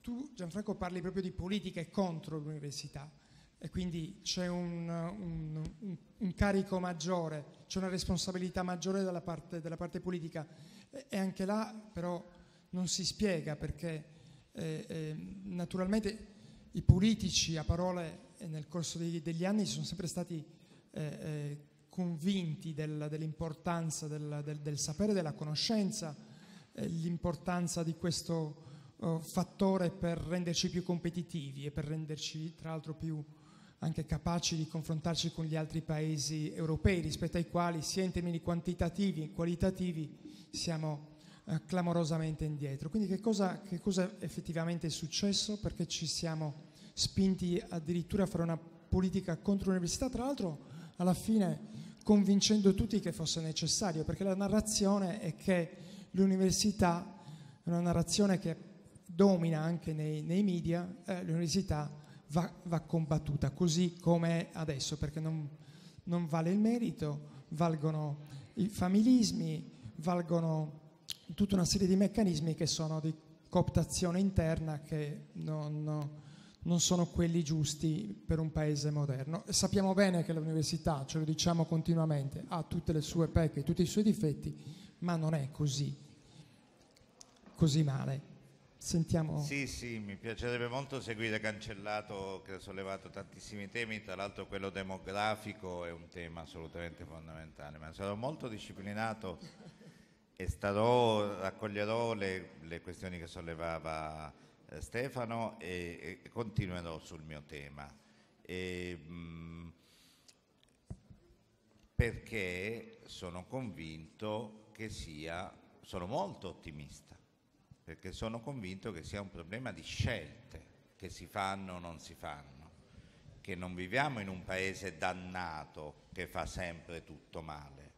tu Gianfranco parli proprio di politiche contro l'università e quindi c'è un, un, un, un, carico maggiore, c'è una responsabilità maggiore dalla parte, dalla parte politica e, e, anche là però non si spiega perché eh, eh, naturalmente i politici a parole nel corso degli, degli anni sono sempre stati eh, eh, convinti del, dell'importanza del, del, del, sapere, della conoscenza, eh, l'importanza di questo eh, fattore per renderci più competitivi e per renderci tra l'altro più anche capaci di confrontarci con gli altri paesi europei rispetto ai quali sia in termini quantitativi che qualitativi siamo eh, clamorosamente indietro. Quindi che cosa, che cosa effettivamente è successo? Perché ci siamo spinti addirittura a fare una politica contro l'università, tra l'altro alla fine convincendo tutti che fosse necessario, perché la narrazione è che l'università, una narrazione che domina anche nei, nei media, eh, l'università va, va, combattuta così come adesso, perché non, non vale il merito, valgono i familismi, valgono tutta una serie di meccanismi che sono di cooptazione interna che non non sono quelli giusti per un paese moderno. Sappiamo bene che l'università, ce lo diciamo continuamente, ha tutte le sue pecche, tutti i suoi difetti, ma non è così, così male. Sentiamo. Sì, sì, mi piacerebbe molto seguire Cancellato che ha sollevato tantissimi temi, tra l'altro quello demografico è un tema assolutamente fondamentale, ma sarò molto disciplinato e starò, raccoglierò le, le questioni che sollevava Stefano e, e continuerò sul mio tema. E, mm, perché sono convinto che sia, sono molto ottimista, perché sono convinto che sia un problema di scelte che si fanno o non si fanno, che non viviamo in un paese dannato che fa sempre tutto male,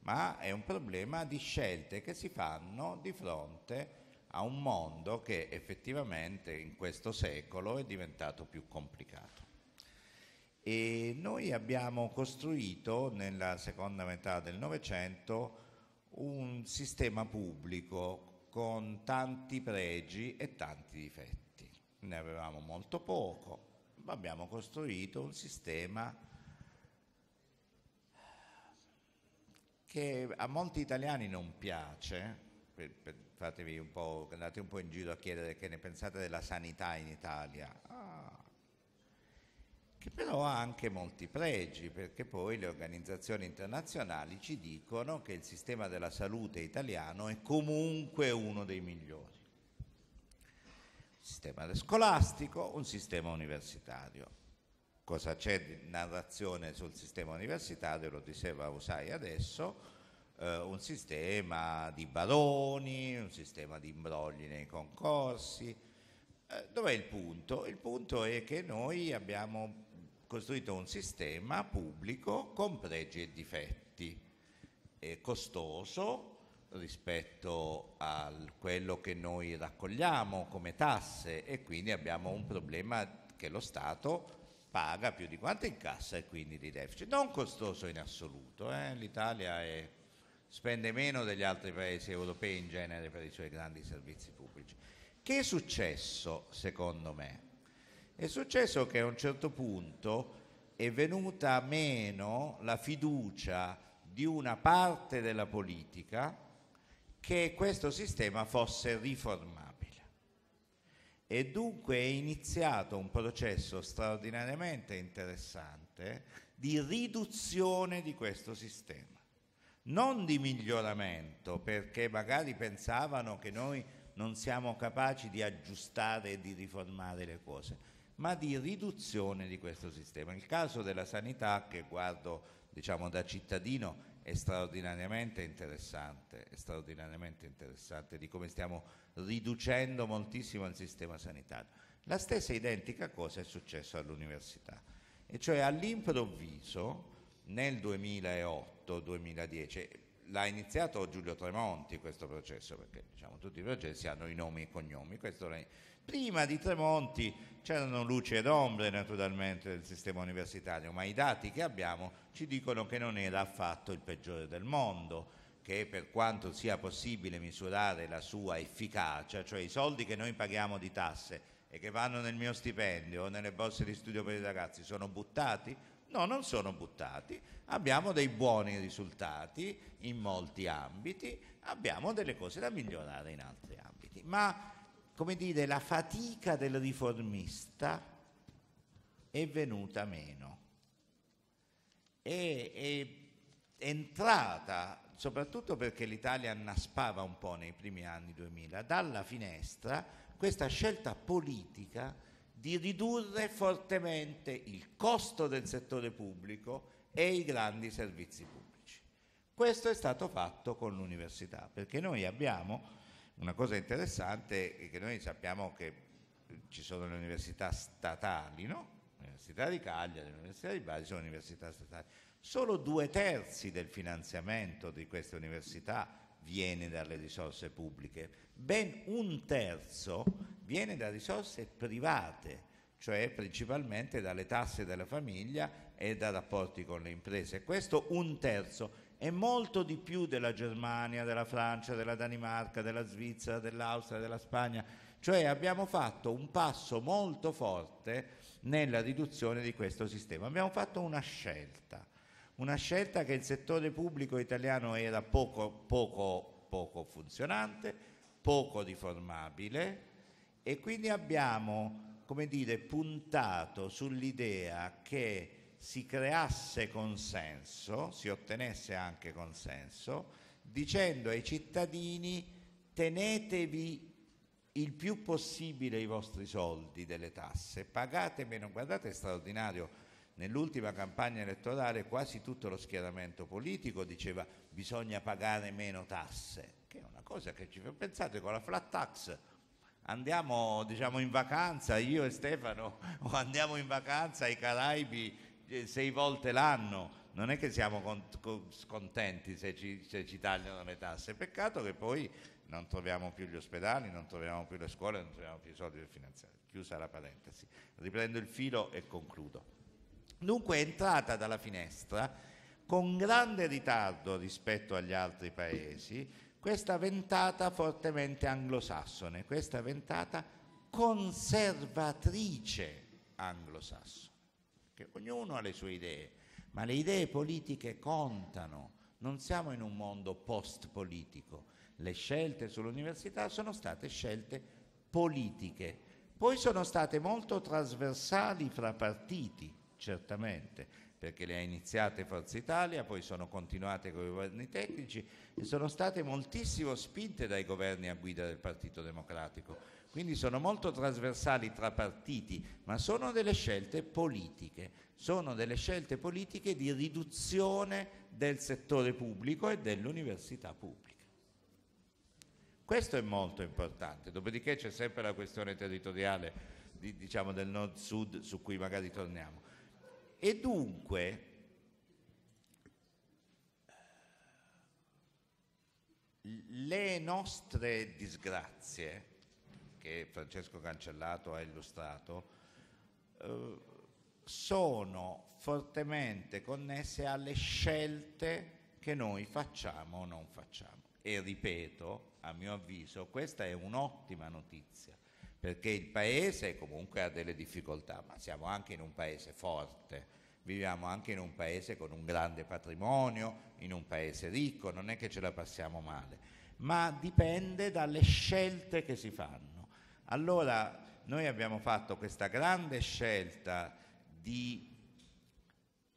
ma è un problema di scelte che si fanno di fronte a a un mondo che effettivamente in questo secolo è diventato più complicato. E noi abbiamo costruito nella seconda metà del Novecento un sistema pubblico con tanti pregi e tanti difetti. Ne avevamo molto poco, ma abbiamo costruito un sistema che a molti italiani non piace, per, per, fatevi un po', andate un po' in giro a chiedere che ne pensate della sanità in Italia, ah, che però ha anche molti pregi, perché poi le organizzazioni internazionali ci dicono che il sistema della salute italiano è comunque uno dei migliori. Un sistema scolastico, un sistema universitario cosa c'è di narrazione sul sistema universitario, lo diceva Usai adesso, eh, un sistema di baroni, un sistema di imbrogli nei concorsi. Eh, dov'è il punto? Il punto è che noi abbiamo costruito un sistema pubblico con pregi e difetti, è costoso rispetto a quello che noi raccogliamo come tasse e quindi abbiamo un problema che lo Stato paga più di quanto incassa e quindi di deficit. Non costoso in assoluto, eh? l'Italia è spende meno degli altri paesi europei in genere per i suoi grandi servizi pubblici. Che è successo secondo me? È successo che a un certo punto è venuta meno la fiducia di una parte della politica che questo sistema fosse riformabile. e dunque è iniziato un processo straordinariamente interessante di riduzione di questo sistema non di miglioramento, perché magari pensavano che noi non siamo capaci di aggiustare e di riformare le cose, ma di riduzione di questo sistema. Il caso della sanità, che guardo diciamo, da cittadino, è straordinariamente interessante, è straordinariamente interessante di come stiamo riducendo moltissimo il sistema sanitario. La stessa identica cosa è successa all'università, e cioè all'improvviso nel 2008 2008-2010. L'ha iniziato Giulio Tremonti questo processo, perché diciamo, tutti i processi hanno i nomi e i cognomi. Prima di Tremonti c'erano luci ed ombre naturalmente del sistema universitario, ma i dati che abbiamo ci dicono che non era affatto il peggiore del mondo che per quanto sia possibile misurare la sua efficacia, cioè i soldi che noi paghiamo di tasse e che vanno nel mio stipendio o nelle borse di studio per i ragazzi, sono buttati No, non sono buttati, abbiamo dei buoni risultati in molti ambiti, abbiamo delle cose da migliorare in altri ambiti, ma come dire la fatica del riformista è venuta meno, è, è entrata soprattutto perché l'Italia annaspava un po' nei primi anni 2000, dalla finestra questa scelta politica di ridurre fortemente il costo del settore pubblico e i grandi servizi pubblici. Questo è stato fatto con l'università, perché noi abbiamo una cosa interessante è che noi sappiamo che ci sono le università statali, no? L'Università di Cagliari, l'Università di Bari sono università statali. Solo due terzi del finanziamento di queste università viene dalle risorse pubbliche, ben un terzo viene da risorse private, cioè principalmente dalle tasse della famiglia e da rapporti con le imprese. Questo un terzo è molto di più della Germania, della Francia, della Danimarca, della Svizzera, dell'Austria, della Spagna. Cioè abbiamo fatto un passo molto forte nella riduzione di questo sistema. Abbiamo fatto una scelta una scelta che il settore pubblico italiano era poco, poco, poco funzionante, poco riformabile e quindi abbiamo come dire, puntato sull'idea che si creasse consenso, si ottenesse anche consenso, dicendo ai cittadini tenetevi il più possibile i vostri soldi delle tasse, pagate meno, guardate è straordinario, Nell'ultima campagna elettorale quasi tutto lo schieramento politico diceva bisogna pagare meno tasse, che è una cosa che ci fa pensare con la flat tax. Andiamo diciamo, in vacanza, io e Stefano, o andiamo in vacanza ai Caraibi eh, sei volte l'anno, non è che siamo scontenti se ci, se ci tagliano le tasse, peccato che poi non troviamo più gli ospedali, non troviamo più le scuole, non troviamo più i soldi per finanziare. Chiusa la parentesi. Riprendo il filo e concludo. Dunque è entrata dalla finestra con grande ritardo rispetto agli altri paesi questa ventata fortemente anglosassone, questa ventata conservatrice anglosassone, che ognuno ha le sue idee, ma le idee politiche contano, non siamo in un mondo post-politico, le scelte sull'università sono state scelte politiche, poi sono state molto trasversali fra partiti, certamente, perché le ha iniziate Forza Italia, poi sono continuate con i governi tecnici e sono state moltissimo spinte dai governi a guida del Partito Democratico. Quindi sono molto trasversali tra partiti, ma sono delle scelte politiche, sono delle scelte politiche di riduzione del settore pubblico e dell'università pubblica. Questo è molto importante, dopodiché c'è sempre la questione territoriale di, diciamo, del nord-sud su cui magari torniamo. E dunque le nostre disgrazie, che Francesco Cancellato ha illustrato, eh, sono fortemente connesse alle scelte che noi facciamo o non facciamo. E ripeto, a mio avviso, questa è un'ottima notizia perché il paese comunque ha delle difficoltà, ma siamo anche in un paese forte viviamo anche in un paese con un grande patrimonio, in un paese ricco, non è che ce la passiamo male, ma dipende dalle scelte che si fanno. Allora noi abbiamo fatto questa grande scelta di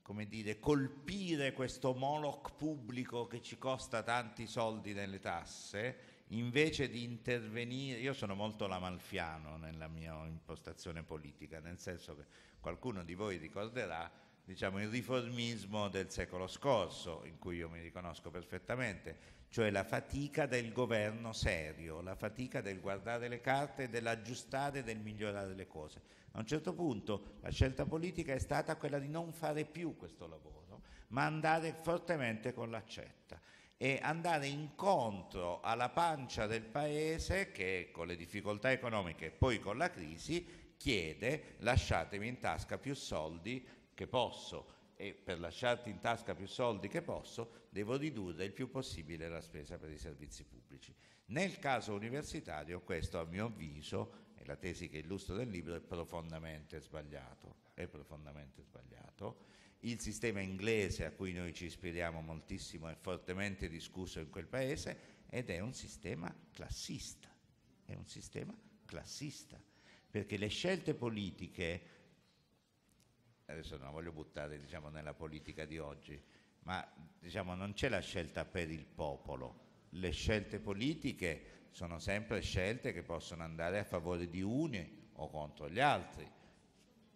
come dire, colpire questo moloch pubblico che ci costa tanti soldi nelle tasse, invece di intervenire, io sono molto lamalfiano nella mia impostazione politica, nel senso che qualcuno di voi ricorderà diciamo, il riformismo del secolo scorso, in cui io mi riconosco perfettamente, cioè la fatica del governo serio, la fatica del guardare le carte, dell'aggiustare e del migliorare le cose. A un certo punto la scelta politica è stata quella di non fare più questo lavoro, ma andare fortemente con l'accetta e andare incontro alla pancia del paese che con le difficoltà economiche e poi con la crisi chiede lasciatemi in tasca più soldi che posso e per lasciarti in tasca più soldi che posso devo ridurre il più possibile la spesa per i servizi pubblici. Nel caso universitario questo a mio avviso, e la tesi che illustro nel libro, è profondamente sbagliato. È profondamente sbagliato il sistema inglese a cui noi ci ispiriamo moltissimo è fortemente discusso in quel paese ed è un sistema classista, è un sistema classista, perché le scelte politiche, adesso non la voglio buttare diciamo, nella politica di oggi, ma diciamo, non c'è la scelta per il popolo, le scelte politiche sono sempre scelte che possono andare a favore di uni o contro gli altri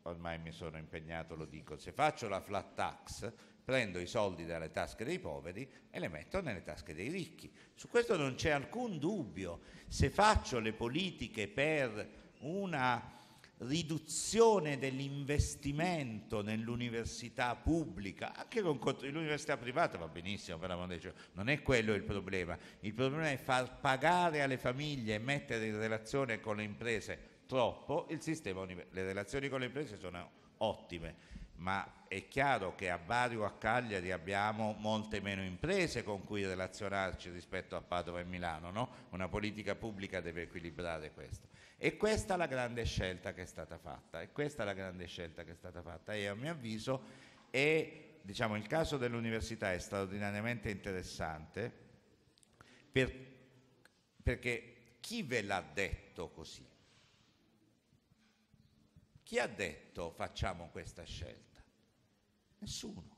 ormai mi sono impegnato, lo dico, se faccio la flat tax prendo i soldi dalle tasche dei poveri e le metto nelle tasche dei ricchi. Su questo non c'è alcun dubbio. Se faccio le politiche per una riduzione dell'investimento nell'università pubblica, anche con l'università privata va benissimo, per amore non è quello il problema. Il problema è far pagare alle famiglie e mettere in relazione con le imprese troppo le relazioni con le imprese sono ottime, ma è chiaro che a Bari o a Cagliari abbiamo molte meno imprese con cui relazionarci rispetto a Padova e Milano, no? una politica pubblica deve equilibrare questo. E questa è la grande scelta che è stata fatta, e questa è la grande scelta che è stata fatta e a mio avviso è, diciamo, il caso dell'università è straordinariamente interessante per, perché chi ve l'ha detto così? Chi ha detto facciamo questa scelta? Nessuno.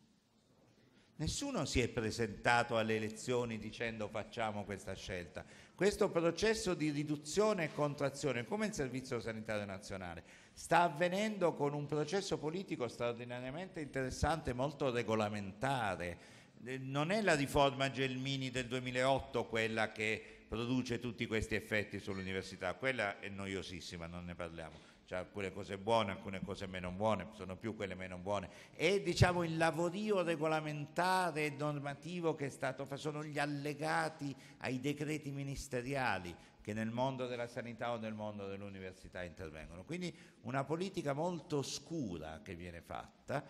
Nessuno si è presentato alle elezioni dicendo facciamo questa scelta. Questo processo di riduzione e contrazione, come il Servizio Sanitario Nazionale, sta avvenendo con un processo politico straordinariamente interessante, molto regolamentare. Eh, non è la riforma Gelmini del 2008 quella che produce tutti questi effetti sull'università, quella è noiosissima, non ne parliamo c'è cioè, alcune cose buone, alcune cose meno buone, sono più quelle meno buone, e diciamo il lavorio regolamentare e normativo che è stato fatto, sono gli allegati ai decreti ministeriali che nel mondo della sanità o nel mondo dell'università intervengono. Quindi una politica molto oscura che viene fatta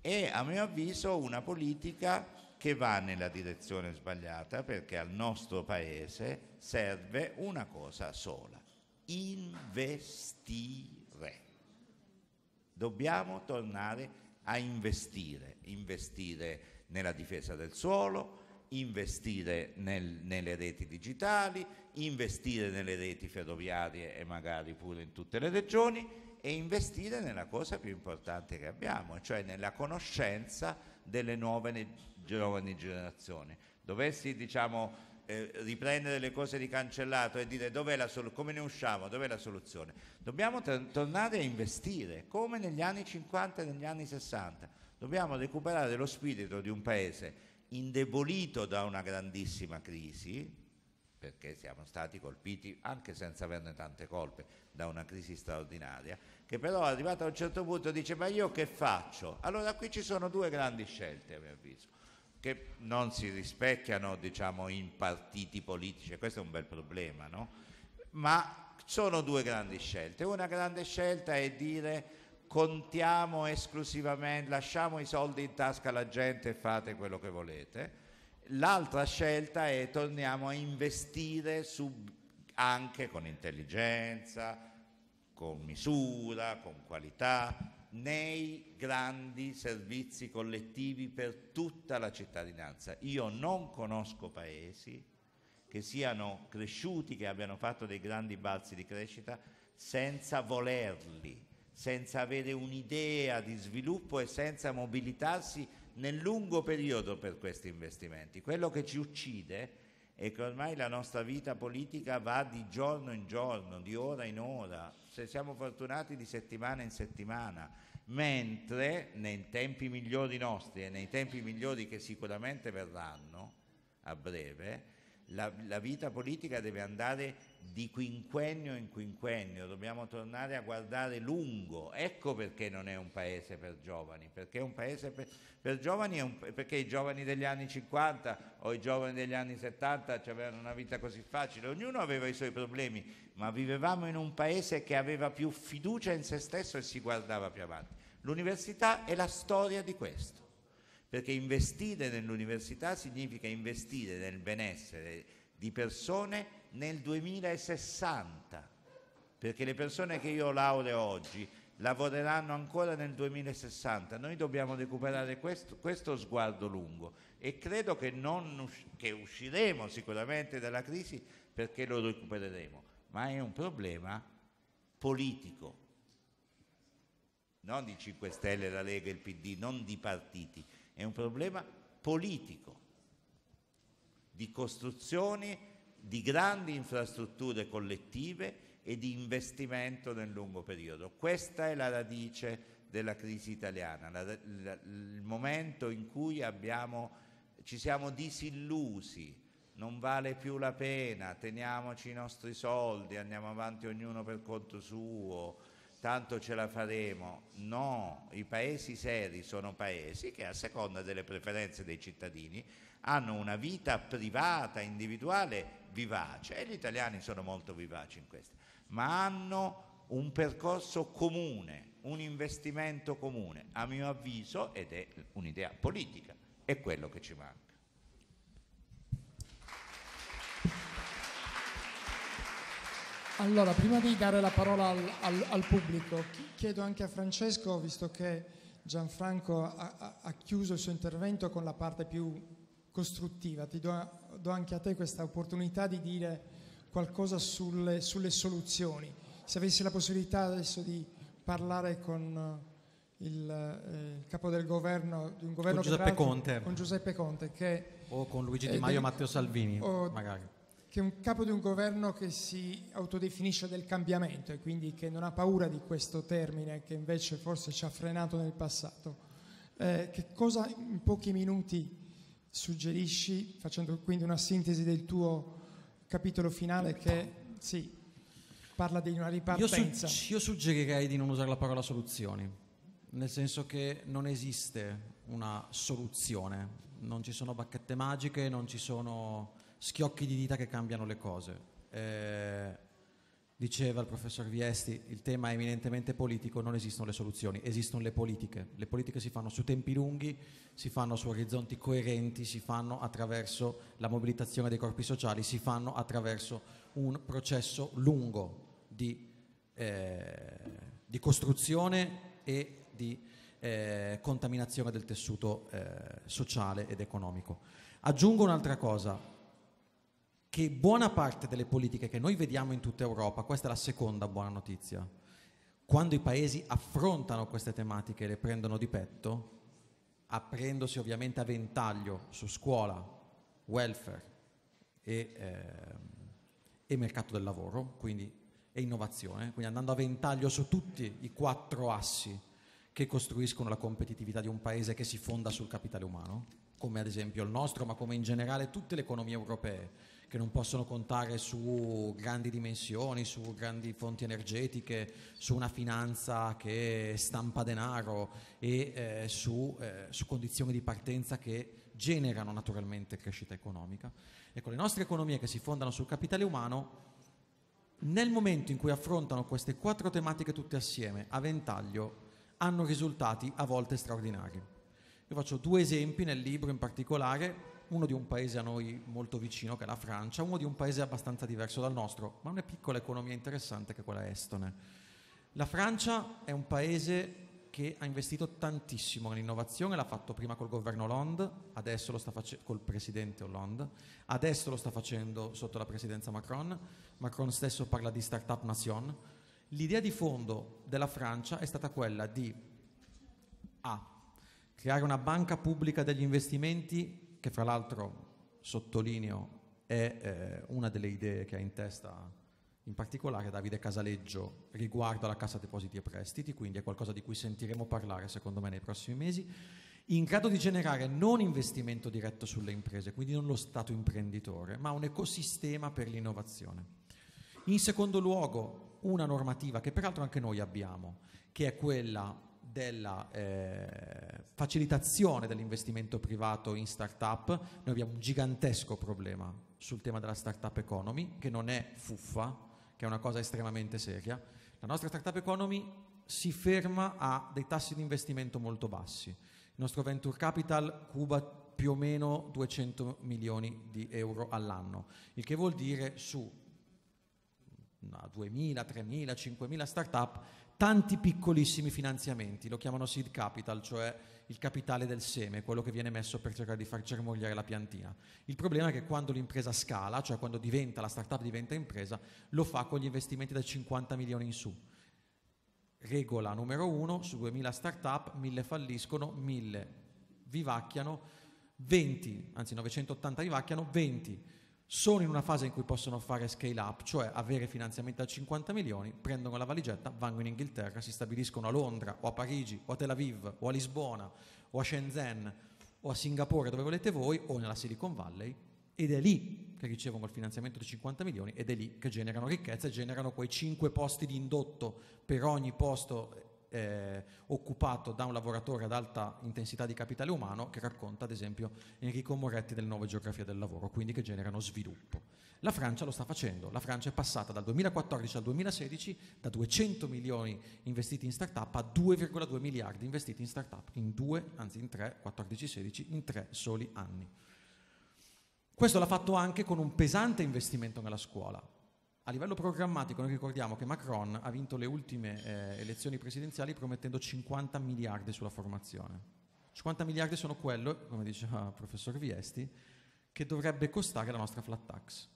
e a mio avviso una politica che va nella direzione sbagliata perché al nostro Paese serve una cosa sola, investire. Dobbiamo tornare a investire, investire nella difesa del suolo, investire nel, nelle reti digitali, investire nelle reti ferroviarie e magari pure in tutte le regioni e investire nella cosa più importante che abbiamo, cioè nella conoscenza delle nuove giovani generazioni. Dovessi diciamo, eh, riprendere le cose di cancellato e dire sol- come ne usciamo, dov'è la soluzione. Dobbiamo t- tornare a investire, come negli anni 50 e negli anni 60. Dobbiamo recuperare lo spirito di un paese indebolito da una grandissima crisi, perché siamo stati colpiti anche senza averne tante colpe da una crisi straordinaria, che però arrivato a un certo punto dice ma io che faccio? Allora qui ci sono due grandi scelte a mio avviso che non si rispecchiano diciamo, in partiti politici, questo è un bel problema, no? ma sono due grandi scelte. Una grande scelta è dire contiamo esclusivamente, lasciamo i soldi in tasca alla gente e fate quello che volete. L'altra scelta è torniamo a investire su, anche con intelligenza, con misura, con qualità, nei grandi servizi collettivi per tutta la cittadinanza. Io non conosco paesi che siano cresciuti, che abbiano fatto dei grandi balzi di crescita senza volerli, senza avere un'idea di sviluppo e senza mobilitarsi nel lungo periodo per questi investimenti. Quello che ci uccide è che ormai la nostra vita politica va di giorno in giorno, di ora in ora, cioè siamo fortunati di settimana in settimana, mentre nei tempi migliori nostri e nei tempi migliori che sicuramente verranno a breve, la, la vita politica deve andare di quinquennio in quinquennio, dobbiamo tornare a guardare lungo. Ecco perché non è un paese per giovani, perché, paese per, per giovani un, perché i giovani degli anni 50 o i giovani degli anni 70 avevano una vita così facile, ognuno aveva i suoi problemi, ma vivevamo in un paese che aveva più fiducia in se stesso e si guardava più avanti. L'università è la storia di questo, perché investire nell'università significa investire nel benessere di persone nel 2060, perché le persone che io laureo oggi lavoreranno ancora nel 2060. Noi dobbiamo recuperare questo, questo sguardo lungo e credo che, usci- che usciremo sicuramente dalla crisi perché lo recupereremo, ma è un problema politico, non di 5 Stelle, la Lega, il PD, non di partiti, è un problema politico, di costruzioni di grandi infrastrutture collettive e di investimento nel lungo periodo. Questa è la radice della crisi italiana, la, la, il momento in cui abbiamo, ci siamo disillusi, non vale più la pena, teniamoci i nostri soldi, andiamo avanti ognuno per conto suo, tanto ce la faremo. No, i paesi seri sono paesi che a seconda delle preferenze dei cittadini hanno una vita privata, individuale vivace e gli italiani sono molto vivaci in questo, ma hanno un percorso comune, un investimento comune, a mio avviso, ed è un'idea politica, è quello che ci manca. Allora, prima di dare la parola al, al, al pubblico, chiedo anche a Francesco, visto che Gianfranco ha, ha, ha, chiuso il suo intervento con la parte più costruttiva, ti do do anche a te questa opportunità di dire qualcosa sulle, sulle soluzioni. Se avessi la possibilità adesso di parlare con eh, il, eh, il capo del governo, di un governo con Giuseppe, Conte. Con Giuseppe Conte che, o con Luigi Di eh, Maio e Matteo Salvini, o, magari. Che è un capo di un governo che si autodefinisce del cambiamento e quindi che non ha paura di questo termine che invece forse ci ha frenato nel passato. Eh, che cosa in pochi minuti suggerisci, facendo quindi una sintesi del tuo capitolo finale che sì, parla di una ripartenza. Io, su- io suggerirei di non usare la parola soluzioni, nel senso che non esiste una soluzione, non ci sono bacchette magiche, non ci sono schiocchi di dita che cambiano le cose. Eh, Diceva il professor Viesti, il tema è eminentemente politico, non esistono le soluzioni, esistono le politiche. Le politiche si fanno su tempi lunghi, si fanno su orizzonti coerenti, si fanno attraverso la mobilitazione dei corpi sociali, si fanno attraverso un processo lungo di, eh, di costruzione e di eh, contaminazione del tessuto eh, sociale ed economico. Aggiungo un'altra cosa, che buona parte delle politiche che noi vediamo in tutta Europa, questa è la seconda buona notizia, quando i paesi affrontano queste tematiche e le prendono di petto, aprendosi ovviamente a ventaglio su scuola, welfare e, eh, e mercato del lavoro, quindi e innovazione, quindi andando a ventaglio su tutti i quattro assi che costruiscono la competitività di un paese che si fonda sul capitale umano, come ad esempio il nostro, ma come in generale tutte le economie europee che non possono contare su grandi dimensioni, su grandi fonti energetiche, su una finanza che stampa denaro e eh, su, eh, su condizioni di partenza che generano naturalmente crescita economica. Ecco, le nostre economie che si fondano sul capitale umano, nel momento in cui affrontano queste quattro tematiche tutte assieme, a ventaglio, hanno risultati a volte straordinari. Io faccio due esempi nel libro in particolare uno di un paese a noi molto vicino che è la Francia, uno di un paese abbastanza diverso dal nostro, ma una piccola economia interessante che è quella estone. La Francia è un paese che ha investito tantissimo nell'innovazione, l'ha fatto prima col governo Hollande, adesso lo sta facendo col presidente Hollande, adesso lo sta facendo sotto la presidenza Macron. Macron stesso parla di startup nation. L'idea di fondo della Francia è stata quella di A creare una banca pubblica degli investimenti che fra l'altro sottolineo è eh, una delle idee che ha in testa in particolare Davide Casaleggio riguardo alla Cassa Depositi e Prestiti, quindi è qualcosa di cui sentiremo parlare secondo me nei prossimi mesi, in grado di generare non investimento diretto sulle imprese, quindi non lo Stato imprenditore, ma un ecosistema per l'innovazione. In secondo luogo, una normativa che peraltro anche noi abbiamo, che è quella della eh, facilitazione dell'investimento privato in startup, noi abbiamo un gigantesco problema sul tema della startup economy, che non è fuffa, che è una cosa estremamente seria. La nostra startup economy si ferma a dei tassi di investimento molto bassi. Il nostro venture capital cuba più o meno 200 milioni di euro all'anno, il che vuol dire su 2.000, 3.000, 5.000 startup tanti piccolissimi finanziamenti, lo chiamano seed capital, cioè il capitale del seme, quello che viene messo per cercare di far germogliare la piantina. Il problema è che quando l'impresa scala, cioè quando diventa, la startup diventa impresa, lo fa con gli investimenti da 50 milioni in su. Regola numero uno, su 2000 startup, 1000 falliscono, 1000 vivacchiano, 20, anzi 980 vivacchiano, 20 sono in una fase in cui possono fare scale up, cioè avere finanziamenti a 50 milioni, prendono la valigetta, vanno in Inghilterra, si stabiliscono a Londra o a Parigi o a Tel Aviv o a Lisbona o a Shenzhen o a Singapore dove volete voi o nella Silicon Valley ed è lì che ricevono il finanziamento di 50 milioni ed è lì che generano ricchezza e generano quei 5 posti di indotto per ogni posto eh, occupato da un lavoratore ad alta intensità di capitale umano che racconta ad esempio Enrico Moretti del Nuova Geografia del Lavoro, quindi che generano sviluppo. La Francia lo sta facendo, la Francia è passata dal 2014 al 2016 da 200 milioni investiti in start-up a 2,2 miliardi investiti in start-up in due, anzi in tre, 14-16, in tre soli anni. Questo l'ha fatto anche con un pesante investimento nella scuola. A livello programmatico noi ricordiamo che Macron ha vinto le ultime eh, elezioni presidenziali promettendo 50 miliardi sulla formazione. 50 miliardi sono quello, come diceva il professor Viesti, che dovrebbe costare la nostra flat tax.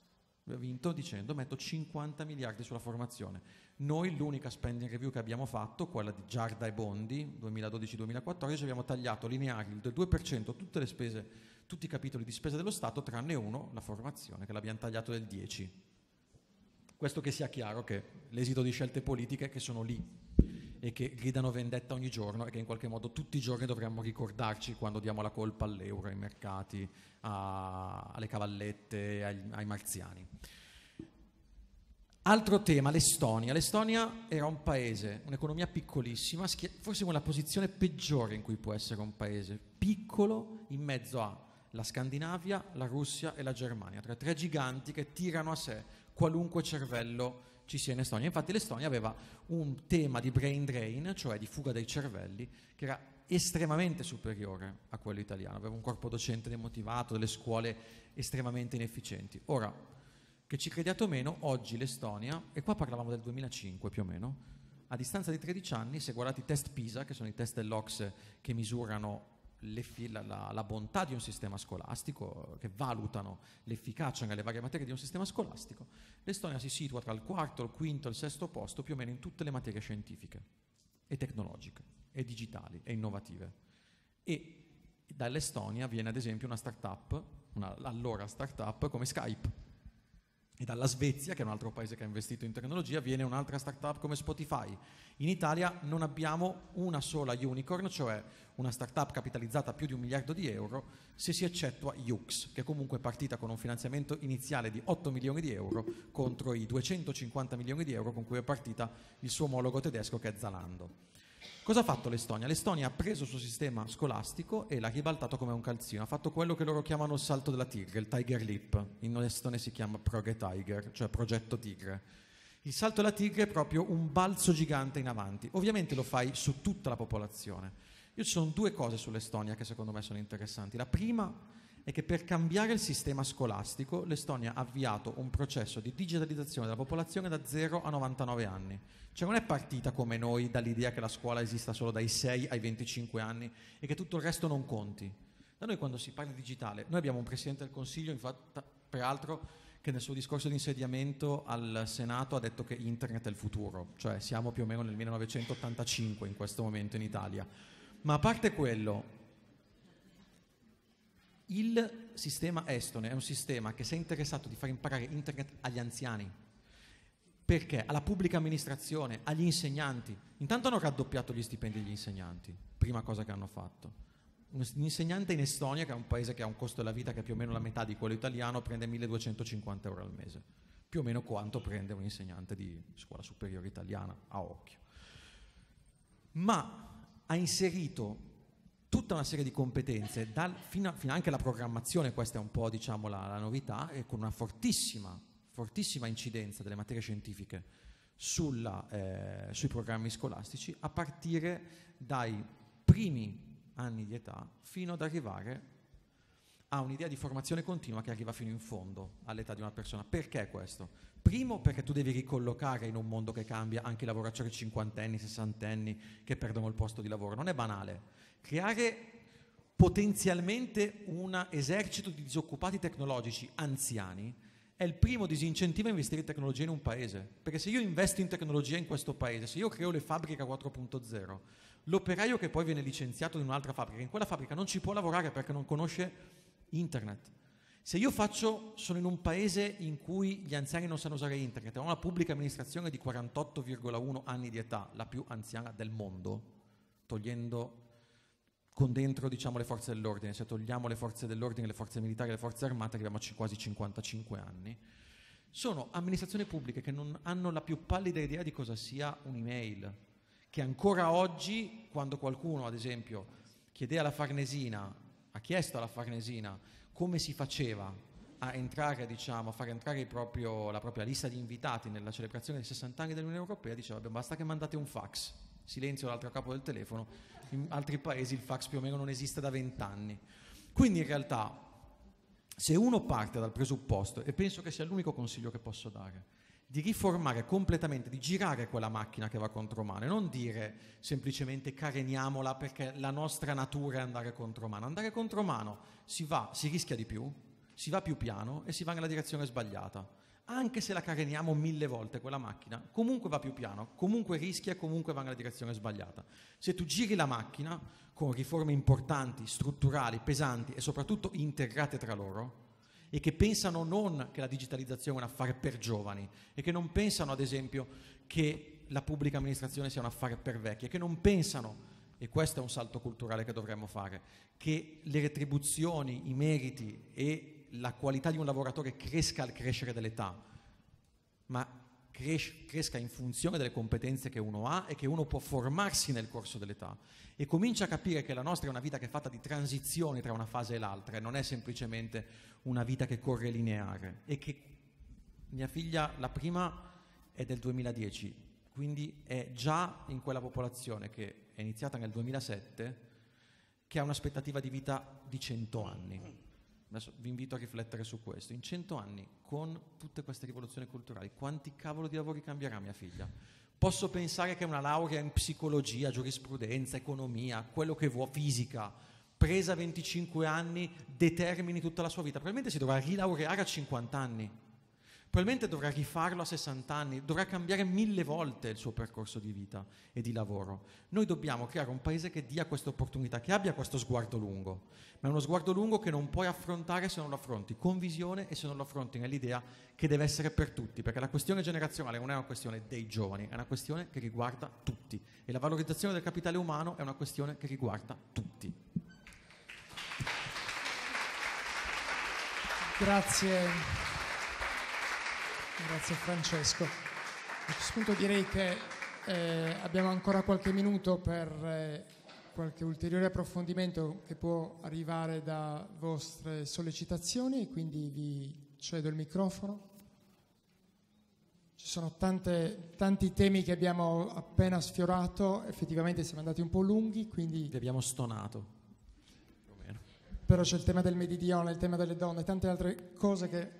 Ha vinto dicendo metto 50 miliardi sulla formazione. Noi l'unica spending review che abbiamo fatto, quella di Giarda e Bondi 2012-2014, abbiamo tagliato lineari del 2% tutte le spese, tutti i capitoli di spesa dello Stato tranne uno, la formazione, che l'abbiamo tagliato del 10%. Questo che sia chiaro che l'esito di scelte politiche che sono lì e che gridano vendetta ogni giorno e che in qualche modo tutti i giorni dovremmo ricordarci quando diamo la colpa all'euro, ai mercati, a, alle cavallette, ai, ai marziani. Altro tema, l'Estonia. L'Estonia era un paese, un'economia piccolissima, forse con la posizione peggiore in cui può essere un paese, piccolo in mezzo alla Scandinavia, la Russia e la Germania, tra tre giganti che tirano a sé qualunque cervello ci sia in Estonia. Infatti l'Estonia aveva un tema di brain drain, cioè di fuga dei cervelli, che era estremamente superiore a quello italiano, aveva un corpo docente demotivato, delle scuole estremamente inefficienti. Ora, che ci crediate o meno, oggi l'Estonia, e qua parlavamo del 2005 più o meno, a distanza di 13 anni, se guardate i test PISA, che sono i test dell'Ox che misurano la, la, la, bontà di un sistema scolastico, che valutano l'efficacia nelle varie materie di un sistema scolastico, l'Estonia si situa tra il quarto, il quinto e il sesto posto più o meno in tutte le materie scientifiche e tecnologiche e digitali e innovative. E dall'Estonia viene ad esempio una start-up, una allora start-up come Skype e dalla Svezia, che è un altro paese che ha investito in tecnologia, viene un'altra startup come Spotify. In Italia non abbiamo una sola unicorn, cioè una startup capitalizzata a più di un miliardo di euro, se si eccettua Yux, che comunque è partita con un finanziamento iniziale di 8 milioni di euro contro i 250 milioni di euro con cui è partita il suo omologo tedesco che è Zalando. Cosa ha fatto l'Estonia? L'Estonia ha preso il suo sistema scolastico e l'ha ribaltato come un calzino, ha fatto quello che loro chiamano il salto della tigre, il tiger leap, in estone si chiama Proge Tiger, cioè progetto tigre. Il salto della tigre è proprio un balzo gigante in avanti, ovviamente lo fai su tutta la popolazione. Io ci sono due cose sull'Estonia che secondo me sono interessanti. La prima è che per cambiare il sistema scolastico l'Estonia ha avviato un processo di digitalizzazione della popolazione da 0 a 99 anni. Cioè non è partita come noi dall'idea che la scuola esista solo dai 6 ai 25 anni e che tutto il resto non conti. Da noi quando si parla di digitale, noi abbiamo un Presidente del Consiglio, infatti, peraltro, che nel suo discorso di insediamento al Senato ha detto che internet è il futuro, cioè siamo più o meno nel 1985 in questo momento in Italia. Ma a parte quello, il sistema Estone è un sistema che si è interessato di far imparare internet agli anziani, perché alla pubblica amministrazione, agli insegnanti. Intanto hanno raddoppiato gli stipendi degli insegnanti, prima cosa che hanno fatto. Un insegnante in Estonia, che è un paese che ha un costo della vita che è più o meno la metà di quello italiano, prende 1250 euro al mese, più o meno quanto prende un insegnante di scuola superiore italiana a occhio. Ma ha inserito tutta una serie di competenze, dal, fino, a, fino anche alla programmazione, questa è un po' diciamo, la, la, novità, e con una fortissima, fortissima incidenza delle materie scientifiche sulla, eh, sui programmi scolastici, a partire dai primi anni di età fino ad arrivare a un'idea di formazione continua che arriva fino in fondo all'età di una persona. Perché questo? Primo perché tu devi ricollocare in un mondo che cambia anche i lavoratori cinquantenni, sessantenni che perdono il posto di lavoro. Non è banale creare potenzialmente un esercito di disoccupati tecnologici anziani è il primo disincentivo a investire in tecnologia in un paese. Perché se io investo in tecnologia in questo paese, se io creo le fabbriche 4.0, l'operaio che poi viene licenziato in un'altra fabbrica, in quella fabbrica non ci può lavorare perché non conosce internet. Se io faccio, sono in un paese in cui gli anziani non sanno usare internet, ho una pubblica amministrazione di 48,1 anni di età, la più anziana del mondo, togliendo con dentro diciamo, le forze dell'ordine, se togliamo le forze dell'ordine, le forze militari e le forze armate, arriviamo a c- quasi 55 anni, sono amministrazioni pubbliche che non hanno la più pallida idea di cosa sia un'email, che ancora oggi, quando qualcuno, ad esempio, chiede alla Farnesina, ha chiesto alla Farnesina come si faceva a, entrare, diciamo, a far entrare proprio, la propria lista di invitati nella celebrazione dei 60 anni dell'Unione Europea, diceva basta che mandate un fax silenzio l'altro capo del telefono, in altri paesi il fax più o meno non esiste da vent'anni. Quindi in realtà se uno parte dal presupposto, e penso che sia l'unico consiglio che posso dare, di riformare completamente, di girare quella macchina che va contro mano e non dire semplicemente careniamola perché la nostra natura è andare contro mano. Andare contro mano si va, si rischia di più, si va più piano e si va nella direzione sbagliata anche se la careniamo mille volte quella macchina, comunque va più piano, comunque rischia, e comunque va nella direzione sbagliata. Se tu giri la macchina con riforme importanti, strutturali, pesanti e soprattutto integrate tra loro, e che pensano non che la digitalizzazione è un affare per giovani e che non pensano ad esempio che la pubblica amministrazione sia un affare per vecchi e che non pensano e questo è un salto culturale che dovremmo fare, che le retribuzioni, i meriti e la qualità di un lavoratore cresca al crescere dell'età, ma cresca in funzione delle competenze che uno ha e che uno può formarsi nel corso dell'età e comincia a capire che la nostra è una vita che è fatta di transizioni tra una fase e l'altra e non è semplicemente una vita che corre lineare e che mia figlia la prima è del 2010 quindi è già in quella popolazione che è iniziata nel 2007 che ha un'aspettativa di vita di 100 anni Adesso vi invito a riflettere su questo. In cento anni, con tutte queste rivoluzioni culturali, quanti cavolo di lavori cambierà mia figlia? Posso pensare che una laurea in psicologia, giurisprudenza, economia, quello che vuoi, fisica, presa 25 anni, determini tutta la sua vita. Probabilmente si dovrà rilaureare a 50 anni probabilmente dovrà rifarlo a 60 anni, dovrà cambiare mille volte il suo percorso di vita e di lavoro. Noi dobbiamo creare un paese che dia questa opportunità, che abbia questo sguardo lungo, ma è uno sguardo lungo che non puoi affrontare se non lo affronti con visione e se non lo affronti nell'idea che deve essere per tutti, perché la questione generazionale non è una questione dei giovani, è una questione che riguarda tutti e la valorizzazione del capitale umano è una questione che riguarda tutti. Grazie. Grazie Francesco. A questo punto direi che eh, abbiamo ancora qualche minuto per eh, qualche ulteriore approfondimento che può arrivare da vostre sollecitazioni, quindi vi cedo il microfono. Ci sono tante, tanti temi che abbiamo appena sfiorato, effettivamente siamo andati un po' lunghi, quindi... Li abbiamo stonato. Però c'è il tema del meridione, il tema delle donne, tante altre cose che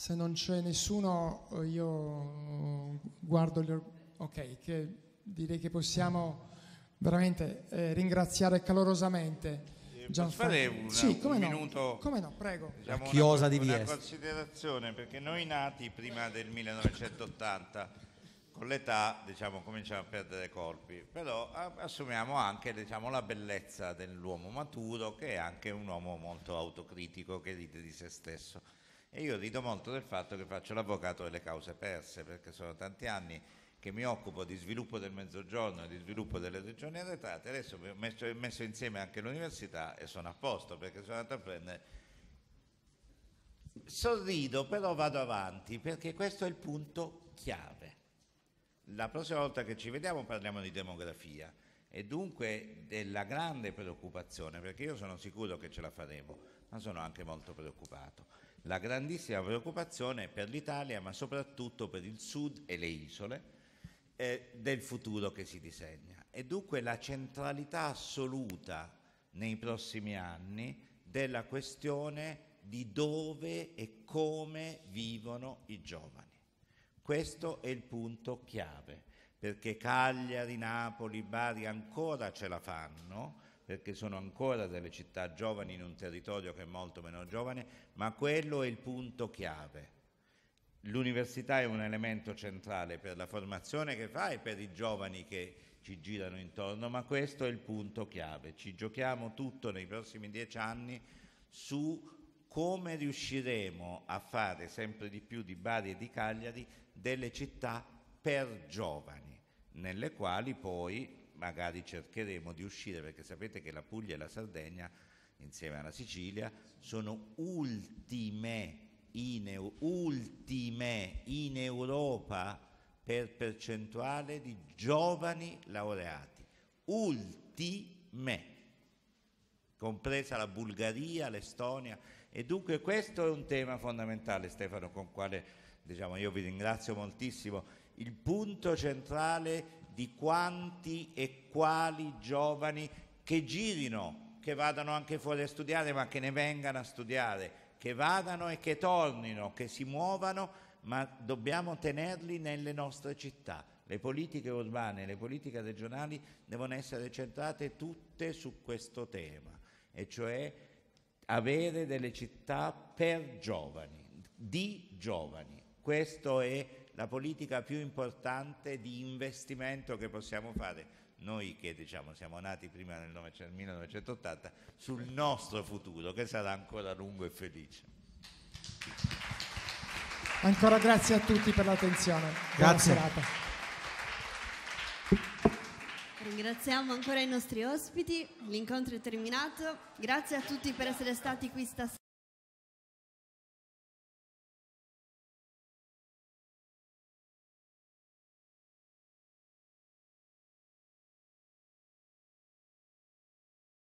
Se non c'è nessuno, io guardo gli... Ok, che direi che possiamo veramente eh, ringraziare calorosamente. Posso eh, fare una, sì, come un no, minuto? Come no, prego. Diciamo una, di una Vieste. considerazione, perché noi nati prima del 1980 con l'età diciamo, cominciamo a perdere colpi, però assumiamo anche diciamo, la bellezza dell'uomo maturo che è anche un uomo molto autocritico che ride di se stesso. E io rido molto del fatto che faccio l'avvocato delle cause perse, perché sono tanti anni che mi occupo di sviluppo del mezzogiorno e di sviluppo delle regioni arretrate, adesso ho messo, messo insieme anche l'università e sono a posto perché sono andato a prendere. Sorrido, però vado avanti perché questo è il punto chiave. La prossima volta che ci vediamo parliamo di demografia e dunque della grande preoccupazione, perché io sono sicuro che ce la faremo, ma sono anche molto preoccupato la grandissima preoccupazione per l'Italia, ma soprattutto per il sud e le isole, eh, del futuro che si disegna. E dunque la centralità assoluta nei prossimi anni della questione di dove e come vivono i giovani. Questo è il punto chiave, perché Cagliari, Napoli, Bari ancora ce la fanno, perché sono ancora delle città giovani in un territorio che è molto meno giovane, ma quello è il punto chiave. L'università è un elemento centrale per la formazione che fa e per i giovani che ci girano intorno, ma questo è il punto chiave. Ci giochiamo tutto nei prossimi dieci anni su come riusciremo a fare sempre di più di Bari e di Cagliari delle città per giovani, nelle quali poi magari cercheremo di uscire perché sapete che la Puglia e la Sardegna insieme alla Sicilia sono ultime in, ultime in Europa per percentuale di giovani laureati, ultime, compresa la Bulgaria, l'Estonia. E dunque questo è un tema fondamentale, Stefano, con il quale diciamo, io vi ringrazio moltissimo. Il punto centrale di quanti e quali giovani che girino, che vadano anche fuori a studiare, ma che ne vengano a studiare, che vadano e che tornino, che si muovano, ma dobbiamo tenerli nelle nostre città. Le politiche urbane, le politiche regionali devono essere centrate tutte su questo tema, e cioè avere delle città per giovani, di giovani. Questo è la politica più importante di investimento che possiamo fare noi che diciamo, siamo nati prima nel 1980 cioè sul nostro futuro che sarà ancora lungo e felice. Ancora grazie a tutti per l'attenzione. Grazie. Ringraziamo ancora i nostri ospiti, l'incontro è terminato, grazie a tutti per essere stati qui stasera.